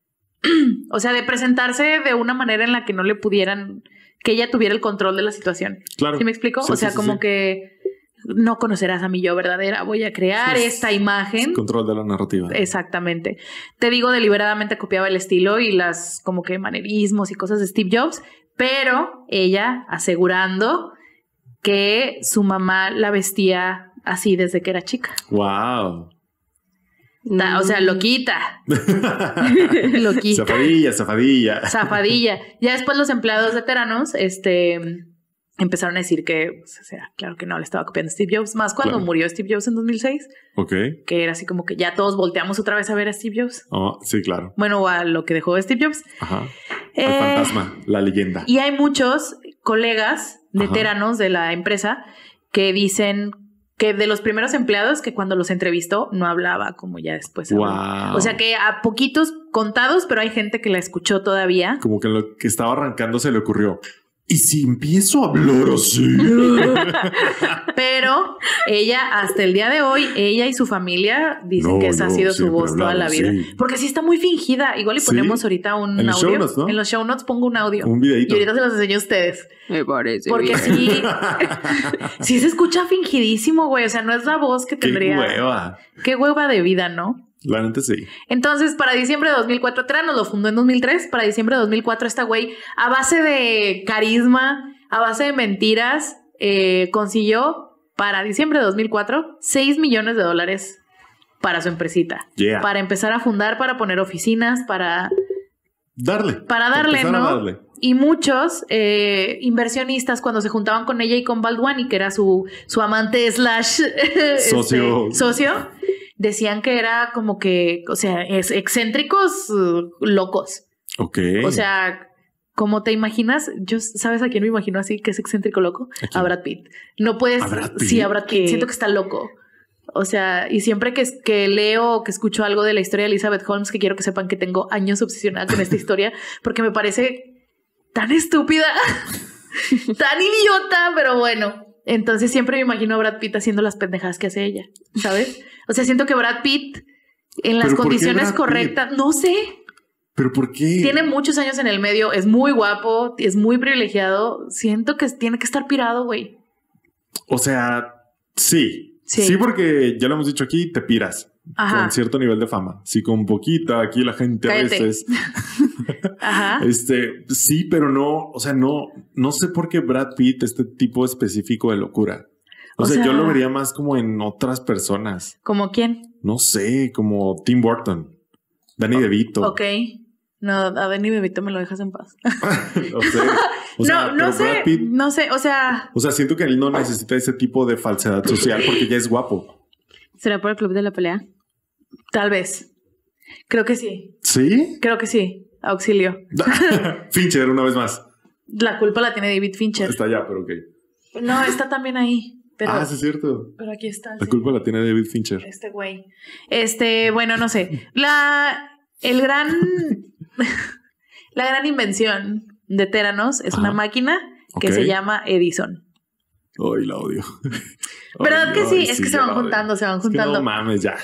<clears throat> o sea, de presentarse de una manera en la que no le pudieran, que ella tuviera el control de la situación. Claro. ¿Sí me explico? o sea, como que no conocerás a mi yo verdadera, voy a crear esta imagen. control de la narrativa. Exactamente. Te digo, deliberadamente copiaba el estilo y las como que manerismos y cosas de Steve Jobs, pero ella asegurando que su mamá la vestía así desde que era chica. ¡Wow! o sea, loquita. <laughs> loquita. Zafadilla, zafadilla. Zafadilla. <laughs> Ya después los empleados de Teranos, este, empezaron a decir que, pues, o sea, claro que no, le estaba copiando a Steve Jobs, más cuando murió Steve Jobs en 2006. Ok. Que era así como que ya todos volteamos otra vez a ver a Steve Jobs. Oh, sí, claro. Bueno, a lo que dejó Steve Jobs. Ajá. El eh, fantasma, la leyenda. Y hay muchos colegas de Teranos de la empresa que dicen que de los primeros empleados que cuando los entrevistó no hablaba como ya después. O sea que a poquitos contados, pero hay gente que la escuchó todavía. Como que lo que estaba arrancando se le ocurrió. ¿Y si empiezo a hablar así? <laughs> Pero ella, hasta el día de hoy, ella y su familia dicen que esa ha sido su voz toda la vida. Porque sí está muy fingida. Igual le ponemos ahorita un audio. En los show notes pongo un audio. Un Y ahorita se los enseño a ustedes. Me parece. Porque sí. <laughs> sí se escucha fingidísimo, güey. O sea, no es la voz que tendría. Qué hueva. Qué hueva de vida, ¿no? La sí. Entonces, para diciembre de 2004, Terano lo fundó en 2003, para diciembre de 2004 esta güey, a base de carisma, a base de mentiras, eh, consiguió para diciembre de 2004 6 millones de dólares para su empresita. Para empezar a fundar, para poner oficinas, para... Darle. Para darle, ¿no? Y muchos eh, inversionistas cuando se juntaban con ella y con Baldwani, que era su, su amante slash <laughs> socio. Este, socio decían que era como que, o sea, es excéntricos uh, locos. Ok. O sea, como te imaginas, yo sabes a quién me imagino así que es excéntrico loco, a Brad Pitt. No puedes, ¿A sí, a Brad Pitt. Siento que está loco. O sea, y siempre que, que leo o que escucho algo de la historia de Elizabeth Holmes, que quiero que sepan que tengo años obsesionada con esta <laughs> historia, porque me parece tan estúpida, <laughs> tan idiota, pero bueno. Entonces siempre me imagino a Brad Pitt haciendo las pendejadas que hace ella, ¿sabes? O sea, siento que Brad Pitt, en las condiciones correctas, no sé. ¿Pero por qué? Tiene muchos años en el medio, es muy guapo, es muy privilegiado. Siento que tiene que estar pirado, güey. O sea, sí. sí. porque ya lo hemos dicho aquí, te piras. con cierto nivel de fama. Si sí, con poquita, aquí la gente a veces. <laughs> Ajá. Este, sí, pero no, o sea, no, no sé por qué Brad Pitt, este tipo específico de locura. O, sea, yo lo vería más como en otras personas. ¿Como quién? No sé, como Tim Burton, Danny DeVito. Ok. No, a Danny DeVito me lo dejas en paz. <laughs> <laughs> no, no sé, no sé, o sea... O sea, siento que él no necesita ese tipo de falsedad social porque ya es guapo. ¿Será por el club de la pelea? Tal vez. Creo que sí. ¿Sí? Creo que sí. Auxilio. <laughs> Fincher, una vez más. La culpa la tiene David Fincher. Está allá, pero ok. No, está también ahí ah, sí es cierto. Pero aquí está. La culpa la tiene David Fincher. Este güey. Este, bueno, no sé. La, el gran, <laughs> la gran invención de Teranos es una máquina que se llama Edison. Ay, la odio. <laughs> ¿Verdad que sí? es que se van juntando, se van juntando. no mames, ya.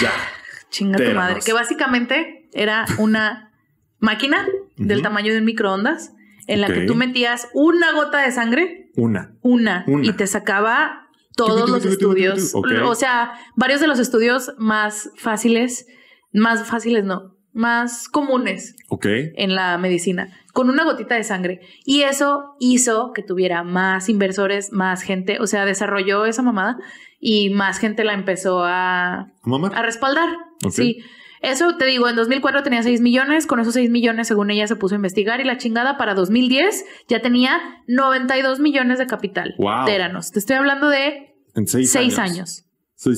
Ya. <laughs> Chinga tu madre. Que básicamente era una máquina del tamaño de un microondas en la que tú metías una gota de sangre una. Una. Y te sacaba todos los estudios. O sea, varios de los estudios más fáciles, más fáciles no, más comunes Ok. en la medicina, con una gotita de sangre. Y eso hizo que tuviera más inversores, más gente, o sea, desarrolló esa mamada y más gente la empezó a, ¿A, respaldar. Sí. Eso te digo, en 2004 tenía 6 millones, con esos 6 millones según ella se puso a investigar y la chingada para 2010 ya tenía 92 millones de capital wow. de Te estoy hablando de 6 años. seis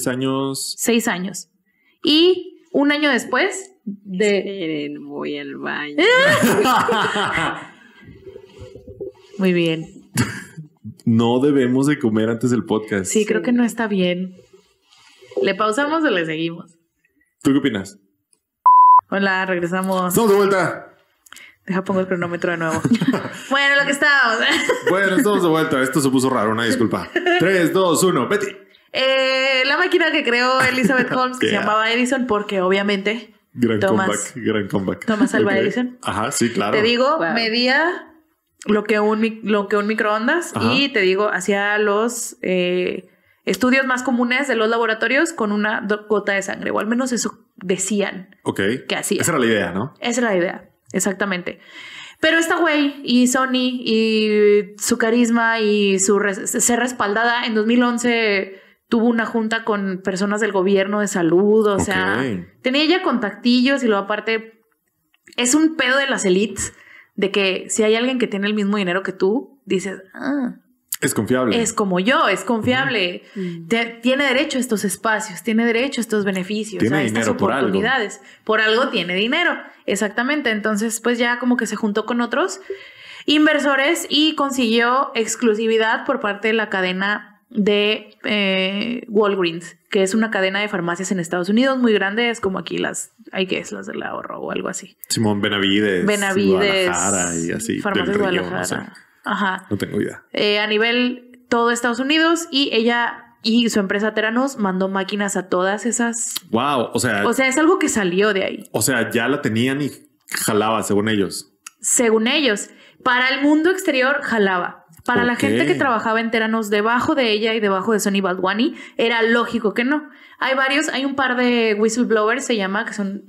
6 años. seis años. Y un año después de... voy al baño. <laughs> Muy bien. No debemos de comer antes del podcast. Sí, creo que no está bien. ¿Le pausamos o le seguimos? ¿Tú qué opinas? Hola, regresamos. Estamos de vuelta. Deja pongo el cronómetro de nuevo. <laughs> bueno, lo que estábamos. <laughs> bueno, estamos de vuelta. Esto se puso raro, una disculpa. Tres, dos, uno, Betty. Eh, la máquina que creó Elizabeth <laughs> Holmes, que se llamaba Edison, porque obviamente. Gran comeback, gran comeback. Tomás Alba Edison. Ajá, sí, claro. Te digo, medía lo que un, lo que un microondas y te digo, hacía los. Eh, estudios más comunes de los laboratorios con una gota de sangre, o al menos eso decían que así. Esa era la idea, ¿no? Esa era la idea, exactamente. Pero esta güey y Sony y su carisma y su ser respaldada en 2011 tuvo una junta con personas del gobierno de salud, o sea, tenía ya contactillos y lo aparte es un pedo de las elites de que si hay alguien que tiene el mismo dinero que tú, dices, ah, es confiable. Es como yo, es confiable. Mm. tiene derecho a estos espacios, tiene derecho a estos beneficios, tiene dinero estas Por algo. por algo tiene dinero. Exactamente. Entonces, pues ya como que se juntó con otros inversores y consiguió exclusividad por parte de la cadena de eh, Walgreens, que es una cadena de farmacias en Estados Unidos muy grande, es como aquí las, hay que es las del ahorro o algo así. Simón Benavides, Benavides Ajá. No tengo idea. Eh, a nivel todo Estados Unidos y ella y su empresa Teranos mandó máquinas a todas esas. Wow, o sea, o sea, es algo que salió de ahí. O sea, ya la tenían y jalaba, según ellos. Según ellos, para el mundo exterior jalaba. Para la gente que trabajaba en Teranos debajo de ella y debajo de Sony Baldwani, era lógico que no. Hay varios, hay un par de whistleblowers, se llama, que son,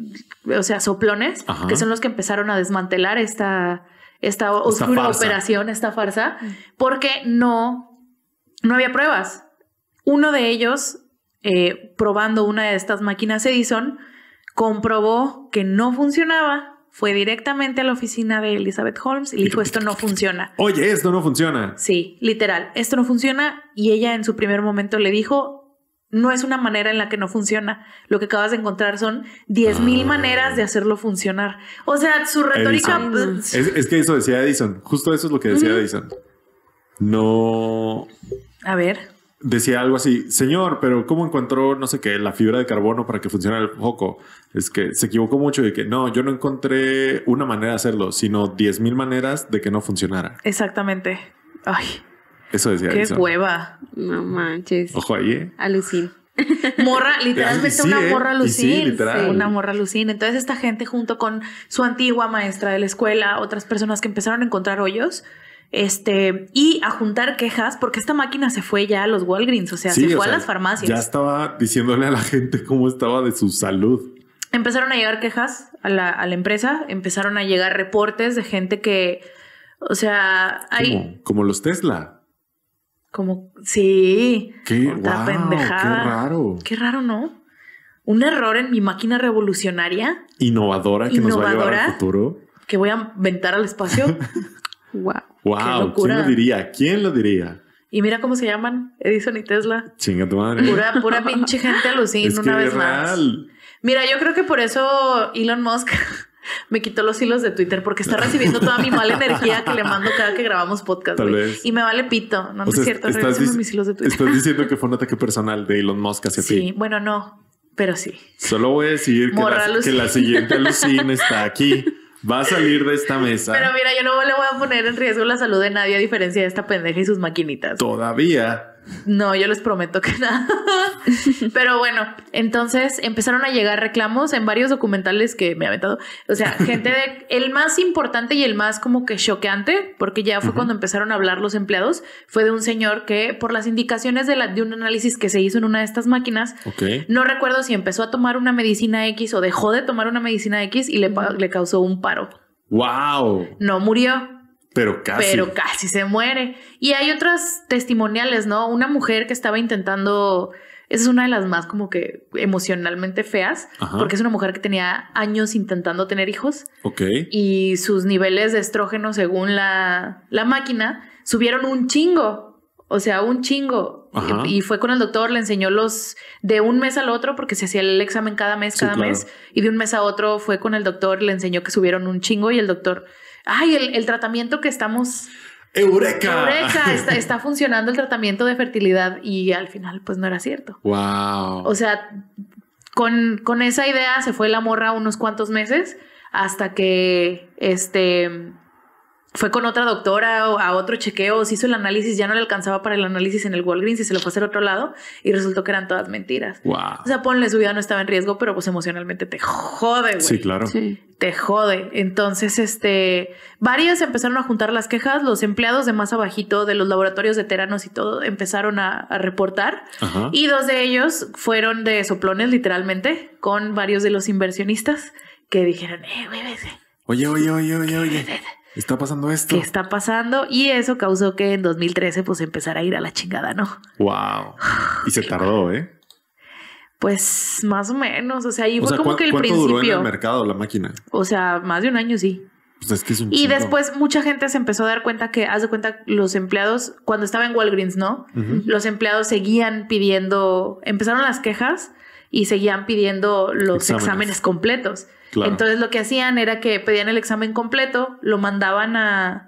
o sea, soplones, que son los que empezaron a desmantelar esta, esta oscura operación, esta farsa, mm. porque no, no había pruebas. Uno de ellos, eh, probando una de estas máquinas Edison, comprobó que no funcionaba, fue directamente a la oficina de Elizabeth Holmes y dijo, esto no funciona. Oye, esto no funciona. Sí, literal, esto no funciona. Y ella en su primer momento le dijo, no es una manera en la que no funciona. Lo que acabas de encontrar son 10.000 ah. maneras de hacerlo funcionar. O sea, su retórica... Pues, es, que eso decía Edison. Justo eso es lo que decía Edison. No... A ver. Decía algo así, señor, pero ¿cómo encontró, no sé qué, la fibra de carbono para que funcionara el foco? Es que se equivocó mucho de que no, yo no encontré una manera de hacerlo, sino 10.000 maneras de que no funcionara. Exactamente. Ay, eso decía Qué hueva. No manches. Ojo ahí, ¿eh? Alucín. <laughs> Morra, literalmente una ¿eh? morra alucín. Sí, literal. una morra alucín. Entonces, esta gente, junto con su antigua maestra de la escuela, otras personas que empezaron a encontrar hoyos, este, y a juntar quejas, porque esta máquina se fue ya a los Walgreens, o sea, se fue a las farmacias. Ya estaba diciéndole a la gente cómo estaba de su salud. Empezaron a llegar quejas a la, empresa, empezaron a llegar reportes de gente que, o sea, hay. Como los Tesla. Como, sí. Qué, wow, pendejada. qué raro. Qué raro, ¿no? Un error en mi máquina revolucionaria. Innovadora que nos va a llevar al futuro. Que voy a inventar al espacio. wow. <laughs> Wow. ¿Quién lo diría? ¿Quién lo diría? Y mira cómo se llaman, Edison y Tesla. Chinga tu madre. Pura, pura pinche gente <laughs> alucina una vez más. Mira, yo creo que por eso Elon Musk <laughs> me quitó los hilos de Twitter porque está recibiendo toda mi mala energía que le mando cada que grabamos podcast, Y me vale pito, no, es cierto, estás mis hilos de Twitter. Estás diciendo que <laughs> fue un ataque personal de Elon Musk hacia ti. Sí, bueno, no, pero sí. Solo voy a decir que la, siguiente <laughs> Lucina está aquí. Va a salir de esta mesa. Pero mira, yo no le voy a poner en riesgo la salud de nadie a diferencia de esta pendeja y sus maquinitas. Todavía no, yo les prometo que nada. <laughs> Pero bueno, entonces empezaron a llegar reclamos en varios documentales que me ha aventado. O sea, gente de. <laughs> El más importante y el más como que choqueante, porque ya fue cuando empezaron a hablar los empleados, fue de un señor que, por las indicaciones de, la, de un análisis que se hizo en una de estas máquinas, no recuerdo si empezó a tomar una medicina X o dejó de tomar una medicina X y le, le causó un paro. ¡Wow! No murió pero casi. Pero casi se muere. Y hay otras testimoniales, ¿no? Una mujer que estaba intentando. Esa es una de las más como que emocionalmente feas, porque es una mujer que tenía años intentando tener hijos. Ok. Y sus niveles de estrógeno, según la, máquina, subieron un chingo. O sea, un chingo. Y fue con el doctor, le enseñó los de un mes al otro, porque se hacía el examen cada mes, cada mes. Y de un mes a otro fue con el doctor, le enseñó que subieron un chingo y el doctor ay, el, tratamiento que estamos... Eureka. Eureka, <laughs> está, funcionando el tratamiento de fertilidad y al final pues no era cierto. Wow. O sea, con, con esa idea se fue la morra unos cuantos meses hasta que este fue con otra doctora o a otro chequeo, se hizo el análisis, ya no le alcanzaba para el análisis en el Walgreens y se lo fue a hacer otro lado y resultó que eran todas mentiras. Wow. O sea, ponle su vida no estaba en riesgo, pero pues emocionalmente te jode, güey. Sí, claro. Sí. Te jode. Entonces, este, varias empezaron a juntar las quejas, los empleados de más abajito de los laboratorios de teranos y todo empezaron a, reportar y dos de ellos fueron de soplones literalmente con varios de los inversionistas que dijeron, eh, güey, Oye, oye, oye, oye, oye. Está pasando esto. Que está pasando y eso causó que en 2013 pues empezara a ir a la chingada, ¿no? Wow. <sighs> Y se tardó, ¿eh? Pues más o menos, o sea, y fue como que el ¿cuánto principio. duró en el mercado la máquina? O sea, más de un año sí. Pues, y después mucha gente se empezó a dar cuenta que, haz de cuenta, los empleados, cuando estaba en Walgreens, ¿no? Los empleados seguían pidiendo, empezaron las quejas y seguían pidiendo los exámenes completos. Entonces lo que hacían era que pedían el examen completo, lo mandaban a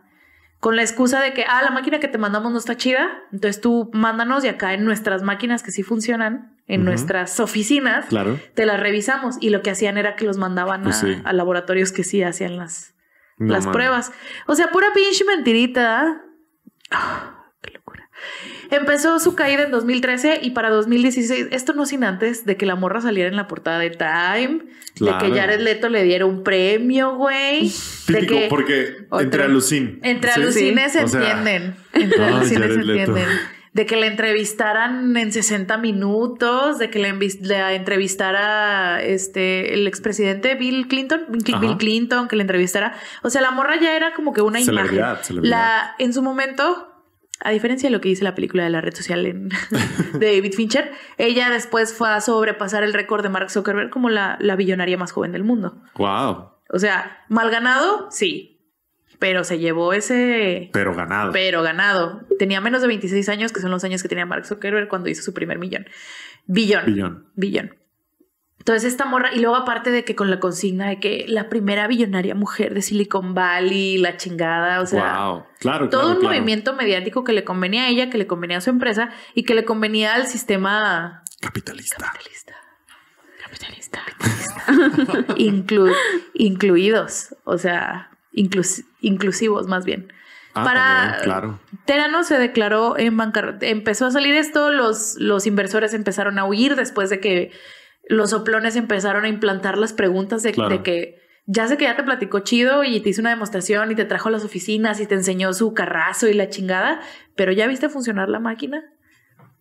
con la excusa de que, ah, la máquina que te mandamos no está chida, entonces tú mándanos y acá en nuestras máquinas que sí funcionan, en nuestras oficinas, claro. te las revisamos y lo que hacían era que los mandaban pues a, laboratorios que sí hacían las, las pruebas. O sea, pura pinche mentirita. Ah, qué locura. Empezó su caída en 2013 y para 2016, esto no sin antes de que la morra saliera en la portada de Time, de que Jared Leto le diera un premio, güey. Típico, porque entre Entre alucines se entienden. Entre <laughs> alucines se entienden. De que la entrevistaran en 60 minutos, de que la, entrevistara este, el expresidente Bill Clinton, Bill Clinton, que le entrevistara. O sea, la morra ya era como que una imagen. La, en su momento, a diferencia de lo que dice la película de la red social <laughs> de David Fincher, ella después fue a sobrepasar el récord de Mark Zuckerberg como la, la billonaria más joven del mundo. ¡Wow! O sea, mal ganado, sí, pero se llevó ese... Pero ganado. Pero ganado. Tenía menos de 26 años, que son los años que tenía Mark Zuckerberg cuando hizo su primer millón. Billón. Billón. Billón. Entonces esta morra, y luego aparte de que con la consigna de que la primera billonaria mujer de Silicon Valley, la chingada, o sea, claro, todo un movimiento mediático que le convenía a ella, que le convenía a su empresa y que le convenía al sistema capitalista. Capitalista. Capitalista. <laughs> incluidos, o sea, inclusivos más bien. Ah, para claro. Terano se declaró en bancarrota. Empezó a salir esto, los, los inversores empezaron a huir después de que los soplones empezaron a implantar las preguntas de, que ya sé que ya te platicó chido y te hizo una demostración y te trajo a las oficinas y te enseñó su carrazo y la chingada, pero ya viste funcionar la máquina.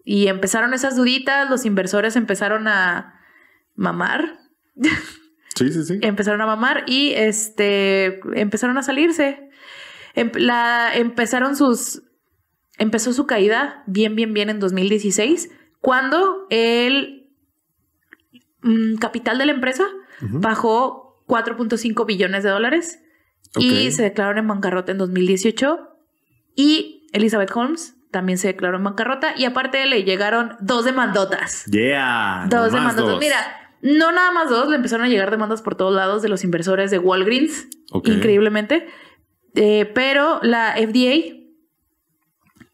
Y empezaron esas duditas, los inversores empezaron a mamar. <laughs> Sí, sí, sí. empezaron a mamar y este empezaron a salirse. Em-, la, empezaron sus. Empezó su caída bien, bien, bien en 2016, cuando él. Mm, capital de la empresa bajó 4.5 billones de dólares y se declararon en bancarrota en 2018. Y Elizabeth Holmes también se declaró en bancarrota y aparte le llegaron dos demandotas. Dos demandotas. Mira, no nada más dos, le empezaron a llegar demandas por todos lados de los inversores de Walgreens, increíblemente. Eh, pero la FDA,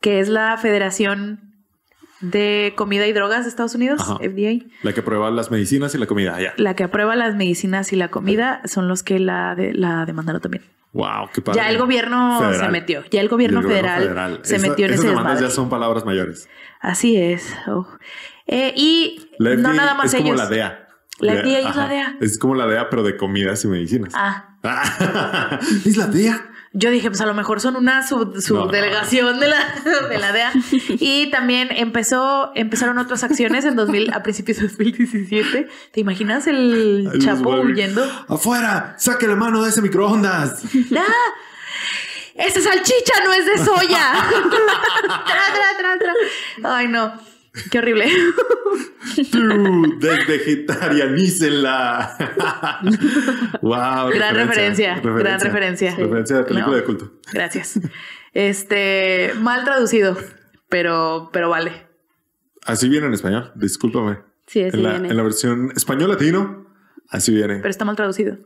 que es la Federación de comida y drogas de Estados Unidos, FDA. La que aprueba las medicinas y la comida La que aprueba las medicinas y la comida son los que la, la demandaron también. Wow, qué padre. Ya el gobierno se metió, ya el gobierno, federal, se metió en ese demandas ya son palabras mayores. Así es. Oh. Eh, y no nada más es Como la DEA. La FDA es la DEA. Es como la DEA, pero de comidas y medicinas. Ah. <laughs> es la DEA yo dije, pues a lo mejor son una subdelegación De, la, <laughs> de la DEA. Y también empezó, empezaron otras acciones en 2000, a principios de 2017. ¿Te imaginas el Chapo huyendo? ¡Afuera! ¡Saque la mano de ese microondas! <laughs> Ah, ¡Esa salchicha no es de soya! <laughs> Ay, no. Qué horrible. <laughs> Desvegetaríanícenla. wow. <laughs> Gran referencia, gran referencia. Referencia de película de culto. Gracias. Este, mal traducido, pero, pero vale. Así viene en español, discúlpame. Sí, así en la, viene. En la versión español-latino, así viene. Pero está mal traducido.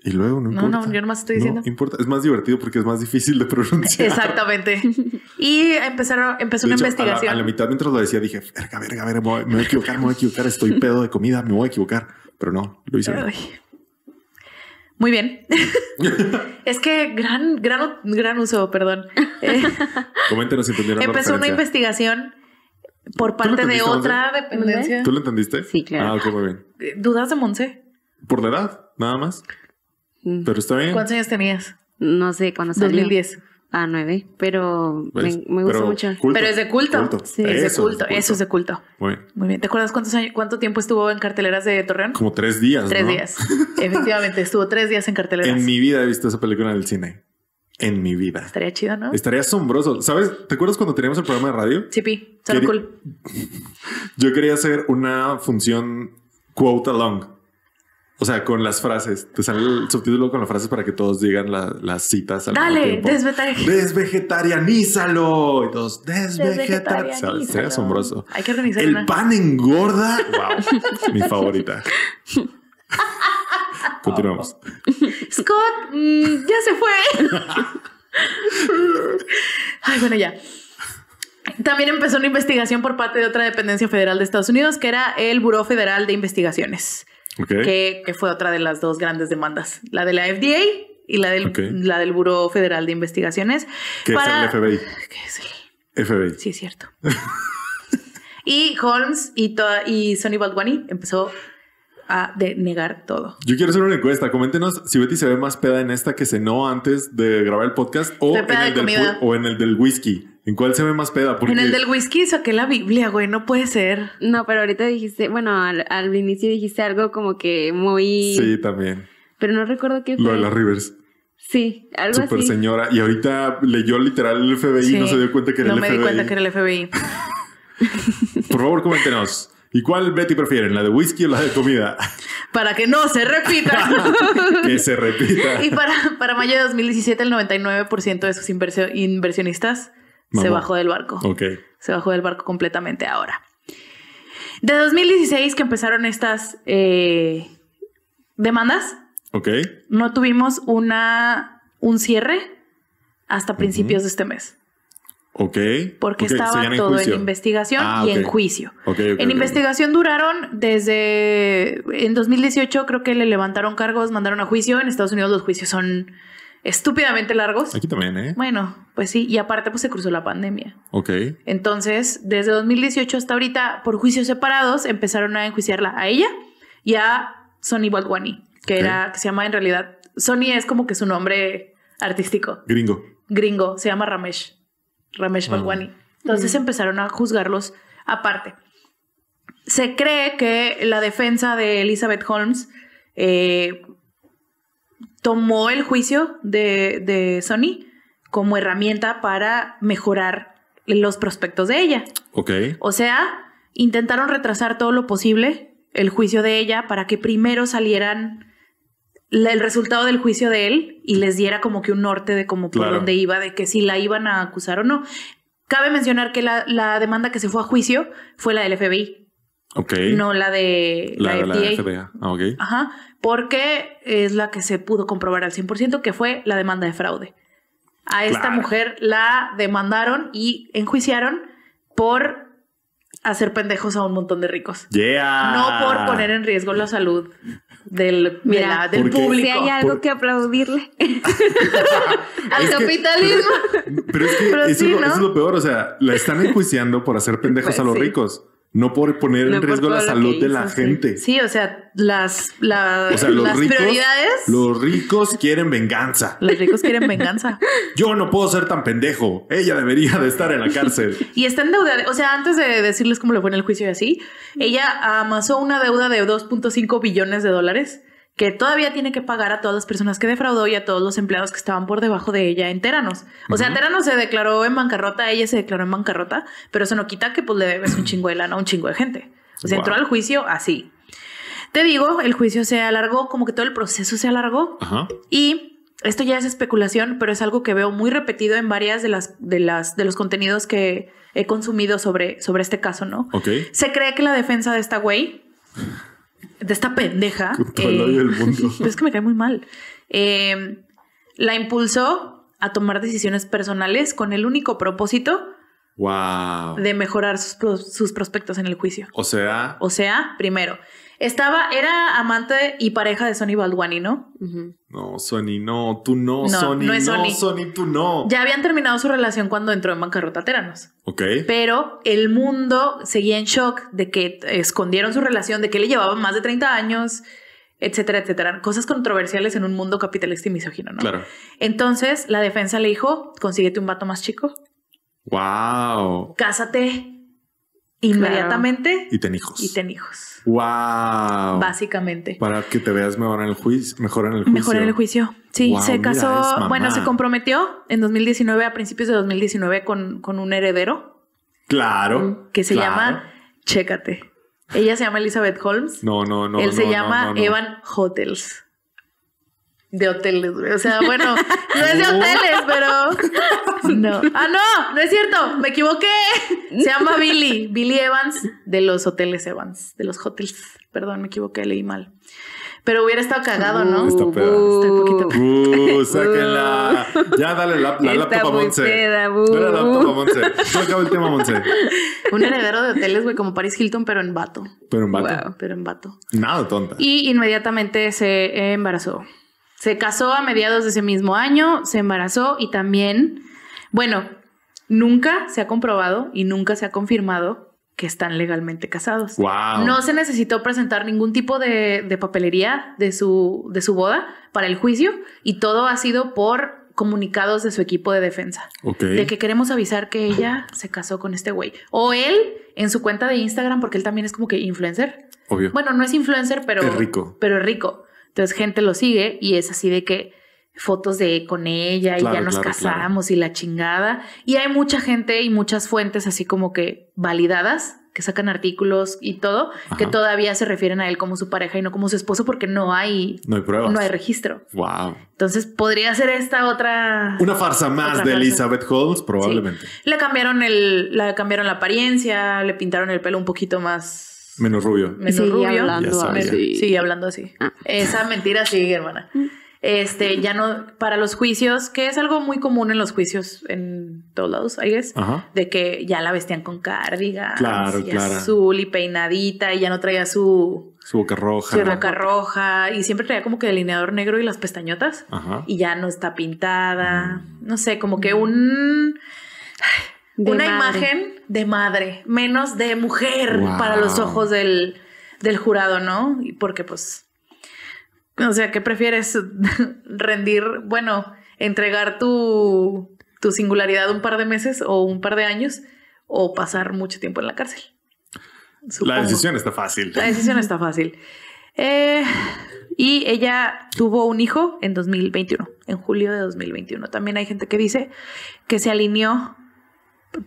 Y luego no importa. No, no, yo nomás estoy diciendo. No importa. Es más divertido porque es más difícil de pronunciar. <laughs> Exactamente. Y empezaron, empezó una investigación. A la, mitad mientras lo decía dije, verga, verga, verga, me voy, me voy a equivocar, me voy a equivocar, estoy pedo de comida, me voy a equivocar. Pero no, lo hice. Bien. Muy bien. <laughs> es que gran, gran, gran uso, perdón. Eh, Coméntenos si entendieron. Empezó una investigación por parte de otra dependencia. ¿Tú lo entendiste? Sí, claro. Ah, ok, muy bien. Eh, ¿Dudas de Monse? Por la edad, nada más. Mm. Pero está bien. ¿Cuántos años tenías? No sé, cuando salió. 2010 a nueve. pero me, pues, gusta mucho. pero es de culto. es de culto, Eso es de culto. Muy bien. ¿Te acuerdas cuántos años, cuánto tiempo estuvo en carteleras de Torreón? Como tres días. Tres días. <laughs> Efectivamente, estuvo tres días en carteleras. En mi vida he visto esa película en el cine. En mi vida. Estaría chido, ¿no? Estaría asombroso. ¿Sabes? ¿Te acuerdas cuando teníamos el programa de radio? Sí, pi. cool. <laughs> Yo quería hacer una función quote along. O sea, con las frases. Te sale el subtítulo con las frases para que todos digan las citas. Al Dale, desvegetarianízalo. Y todos, desvegetarianízalo. Sería asombroso. Hay que organizar. El pan engorda. Wow. mi favorita. <laughs> Continuamos. Scott, mm, ya se fue. Ay, bueno, ya. También empezó una investigación por parte de otra dependencia federal de Estados Unidos, que era el Buró Federal de Investigaciones que, fue otra de las dos grandes demandas, la de la FDA y la del, la del Buró Federal de Investigaciones. Que es el FBI. FBI. Sí, es cierto. <laughs> y Holmes y, y Sonny Baldwani empezó a denegar todo. Yo quiero hacer una encuesta. Coméntenos si Betty se ve más peda en esta que se no antes de grabar el podcast o, en el, o en el del whisky. ¿En cuál se ve más peda? En el del whisky saqué la Biblia, güey, no puede ser. No, pero ahorita dijiste, bueno, al, inicio dijiste algo como que muy... Sí, también. Pero no recuerdo qué fue. Lo de la Rivers. Sí, algo Super Súper señora. Y ahorita leyó literal el FBI y no se dio cuenta que era el FBI. No me di cuenta que era el FBI. <laughs> Por favor, coméntenos. ¿Y cuál Betty prefieren? ¿La de whisky o la de comida? <laughs> Para que no se repita. <laughs> que se repita. Y para, mayo de 2017, el 99% de sus inversionistas se bajó del barco. Ok. Se bajó del barco completamente ahora. De 2016 que empezaron estas eh, demandas. Ok. No tuvimos una, un cierre hasta principios de este mes. Ok. Porque estaba todo en investigación ah, y en juicio. en investigación duraron desde. En 2018, creo que le levantaron cargos, mandaron a juicio. En Estados Unidos los juicios son estúpidamente largos. Aquí también, ¿eh? Bueno, pues sí. Y aparte, pues se cruzó la pandemia. Ok. Entonces, desde 2018 hasta ahorita, por juicios separados, empezaron a enjuiciarla a ella y a Sonny Baldwani, que era, que se llama en realidad. Sonny es como que su nombre artístico. Gringo. Gringo, se llama Ramesh. Ramesh ah. Balwani. Entonces mm. empezaron a juzgarlos aparte. Se cree que la defensa de Elizabeth Holmes eh, tomó el juicio de, Sony como herramienta para mejorar los prospectos de ella. Ok. O sea, intentaron retrasar todo lo posible el juicio de ella para que primero salieran el resultado del juicio de él y les diera como que un norte de cómo por dónde iba, de que si la iban a acusar o no. Cabe mencionar que la, la demanda que se fue a juicio fue la del FBI. Ok. No la de la, la, de la FBA. Ah, Ajá porque es la que se pudo comprobar al 100%, que fue la demanda de fraude. A esta mujer la demandaron y enjuiciaron por hacer pendejos a un montón de ricos. No por poner en riesgo la salud del, del público. Si hay algo que aplaudirle <laughs> al capitalismo. pero, es que eso, es lo peor, o sea, la están enjuiciando por hacer pendejos a los pues ricos no por poner en riesgo la salud de la gente. Sí. o sea, las, las prioridades. Los ricos quieren venganza. Los ricos quieren venganza. <laughs> Yo no puedo ser tan pendejo. Ella debería de estar en la cárcel. <laughs> y está en deuda. O sea, antes de decirles cómo le fue en el juicio y así, ella amasó una deuda de 2.5 billones de dólares que todavía tiene que pagar a todas las personas que defraudó y a todos los empleados que estaban por debajo de ella en Teranos. O sea, Teranos se declaró en bancarrota, ella se declaró en bancarrota, pero eso no quita que pues le debes un chingo de lana un chingo de gente. O sea, entró al juicio así. Te digo, el juicio se alargó, como que todo el proceso se alargó. Y esto ya es especulación, pero es algo que veo muy repetido en varias de las de las de los contenidos que he consumido sobre sobre este caso, ¿no? Okay. Se cree que la defensa de esta güey de esta pendeja. Eh, <laughs> es que me cae muy mal. Em, la impulsó a tomar decisiones personales con el único propósito de mejorar sus, sus prospectos en el juicio. O sea. O sea, primero, estaba, era amante y pareja de Sony Baldwani, ¿no? No, Sony, no, tú no, no no, es Sony. tú no. Ya habían terminado su relación cuando entró en bancarrota Teranos. Ok. Pero el mundo seguía en shock de que escondieron su relación, de que le llevaban más de 30 años, etcétera, etcétera. Cosas controversiales en un mundo capitalista y misógino, ¿no? Claro. Entonces la defensa le dijo, consíguete un vato más chico. Wow. Cásate inmediatamente. Y ten hijos. Y ten hijos. Wow. Básicamente. Para que te veas mejor en el juicio. Mejor en el juicio. Mejor en el juicio. Sí, se casó, bueno, se comprometió en 2019, a principios de 2019, con, con un heredero. Claro. Mm, que se llama Chécate. Ella se llama Elizabeth Holmes. No, no, no. Él se llama Evan Hotels de hoteles, güey. O sea, bueno, <laughs> no es de hoteles, pero. <laughs> No. Ah, no, no es cierto. Me equivoqué. Se llama Billy. Billy Evans de los hoteles Evans. De los hotels. Perdón, me equivoqué, leí mal. Pero hubiera estado cagado, ¿no? está uh, poquito Uh, <laughs> sáquenla. Ya dale la, la uh. laptop a Monse. dale la laptop a Monse. el tema, Monse. Un heredero de hoteles, güey, como Paris Hilton, pero en vato. Pero en vato. Pero en vato. Nada tonta. Y inmediatamente se embarazó. Se casó a mediados de ese mismo año, se embarazó y también, bueno, nunca se ha comprobado y nunca se ha confirmado que están legalmente casados. No se necesitó presentar ningún tipo de, papelería de su, de su boda para el juicio y todo ha sido por comunicados de su equipo de defensa. De que queremos avisar que ella se casó con este güey. O él en su cuenta de Instagram, porque él también es como que influencer. Obvio. Bueno, no es influencer, pero. rico. Pero es rico. Entonces gente lo sigue y es así de que fotos de con ella y ya nos casamos y la chingada. Y hay mucha gente y muchas fuentes así como que validadas que sacan artículos y todo, que todavía se refieren a él como su pareja y no como su esposo porque no hay, no hay pruebas, no hay registro. Wow. Entonces podría ser esta otra una farsa más de Elizabeth Holmes probablemente. Le cambiaron el, le cambiaron la apariencia, le pintaron el pelo un poquito más Menos rubio. Menos rubio. Hablando así. Sí, hablando así. Ah. Esa mentira sigue, hermana. Mm. Este, ya no, para los juicios, que es algo muy común en los juicios en todos lados, I de que ya la vestían con cárdiga claro, azul y peinadita, y ya no traía su, su boca roja, su boca roja, y siempre traía como que delineador negro y las pestañotas, y ya no está pintada, mm. no sé, como que mm. un, una imagen de madre, menos de mujer para los ojos del, jurado, ¿no? Y porque pues, o sea, ¿qué prefieres <laughs> rendir, bueno, entregar tu, tu singularidad un par de meses o un par de años o pasar mucho tiempo en la cárcel? La decisión está fácil. La decisión está fácil. Eh, y ella tuvo un hijo en 2021, en julio de 2021. También hay gente que dice que se alineó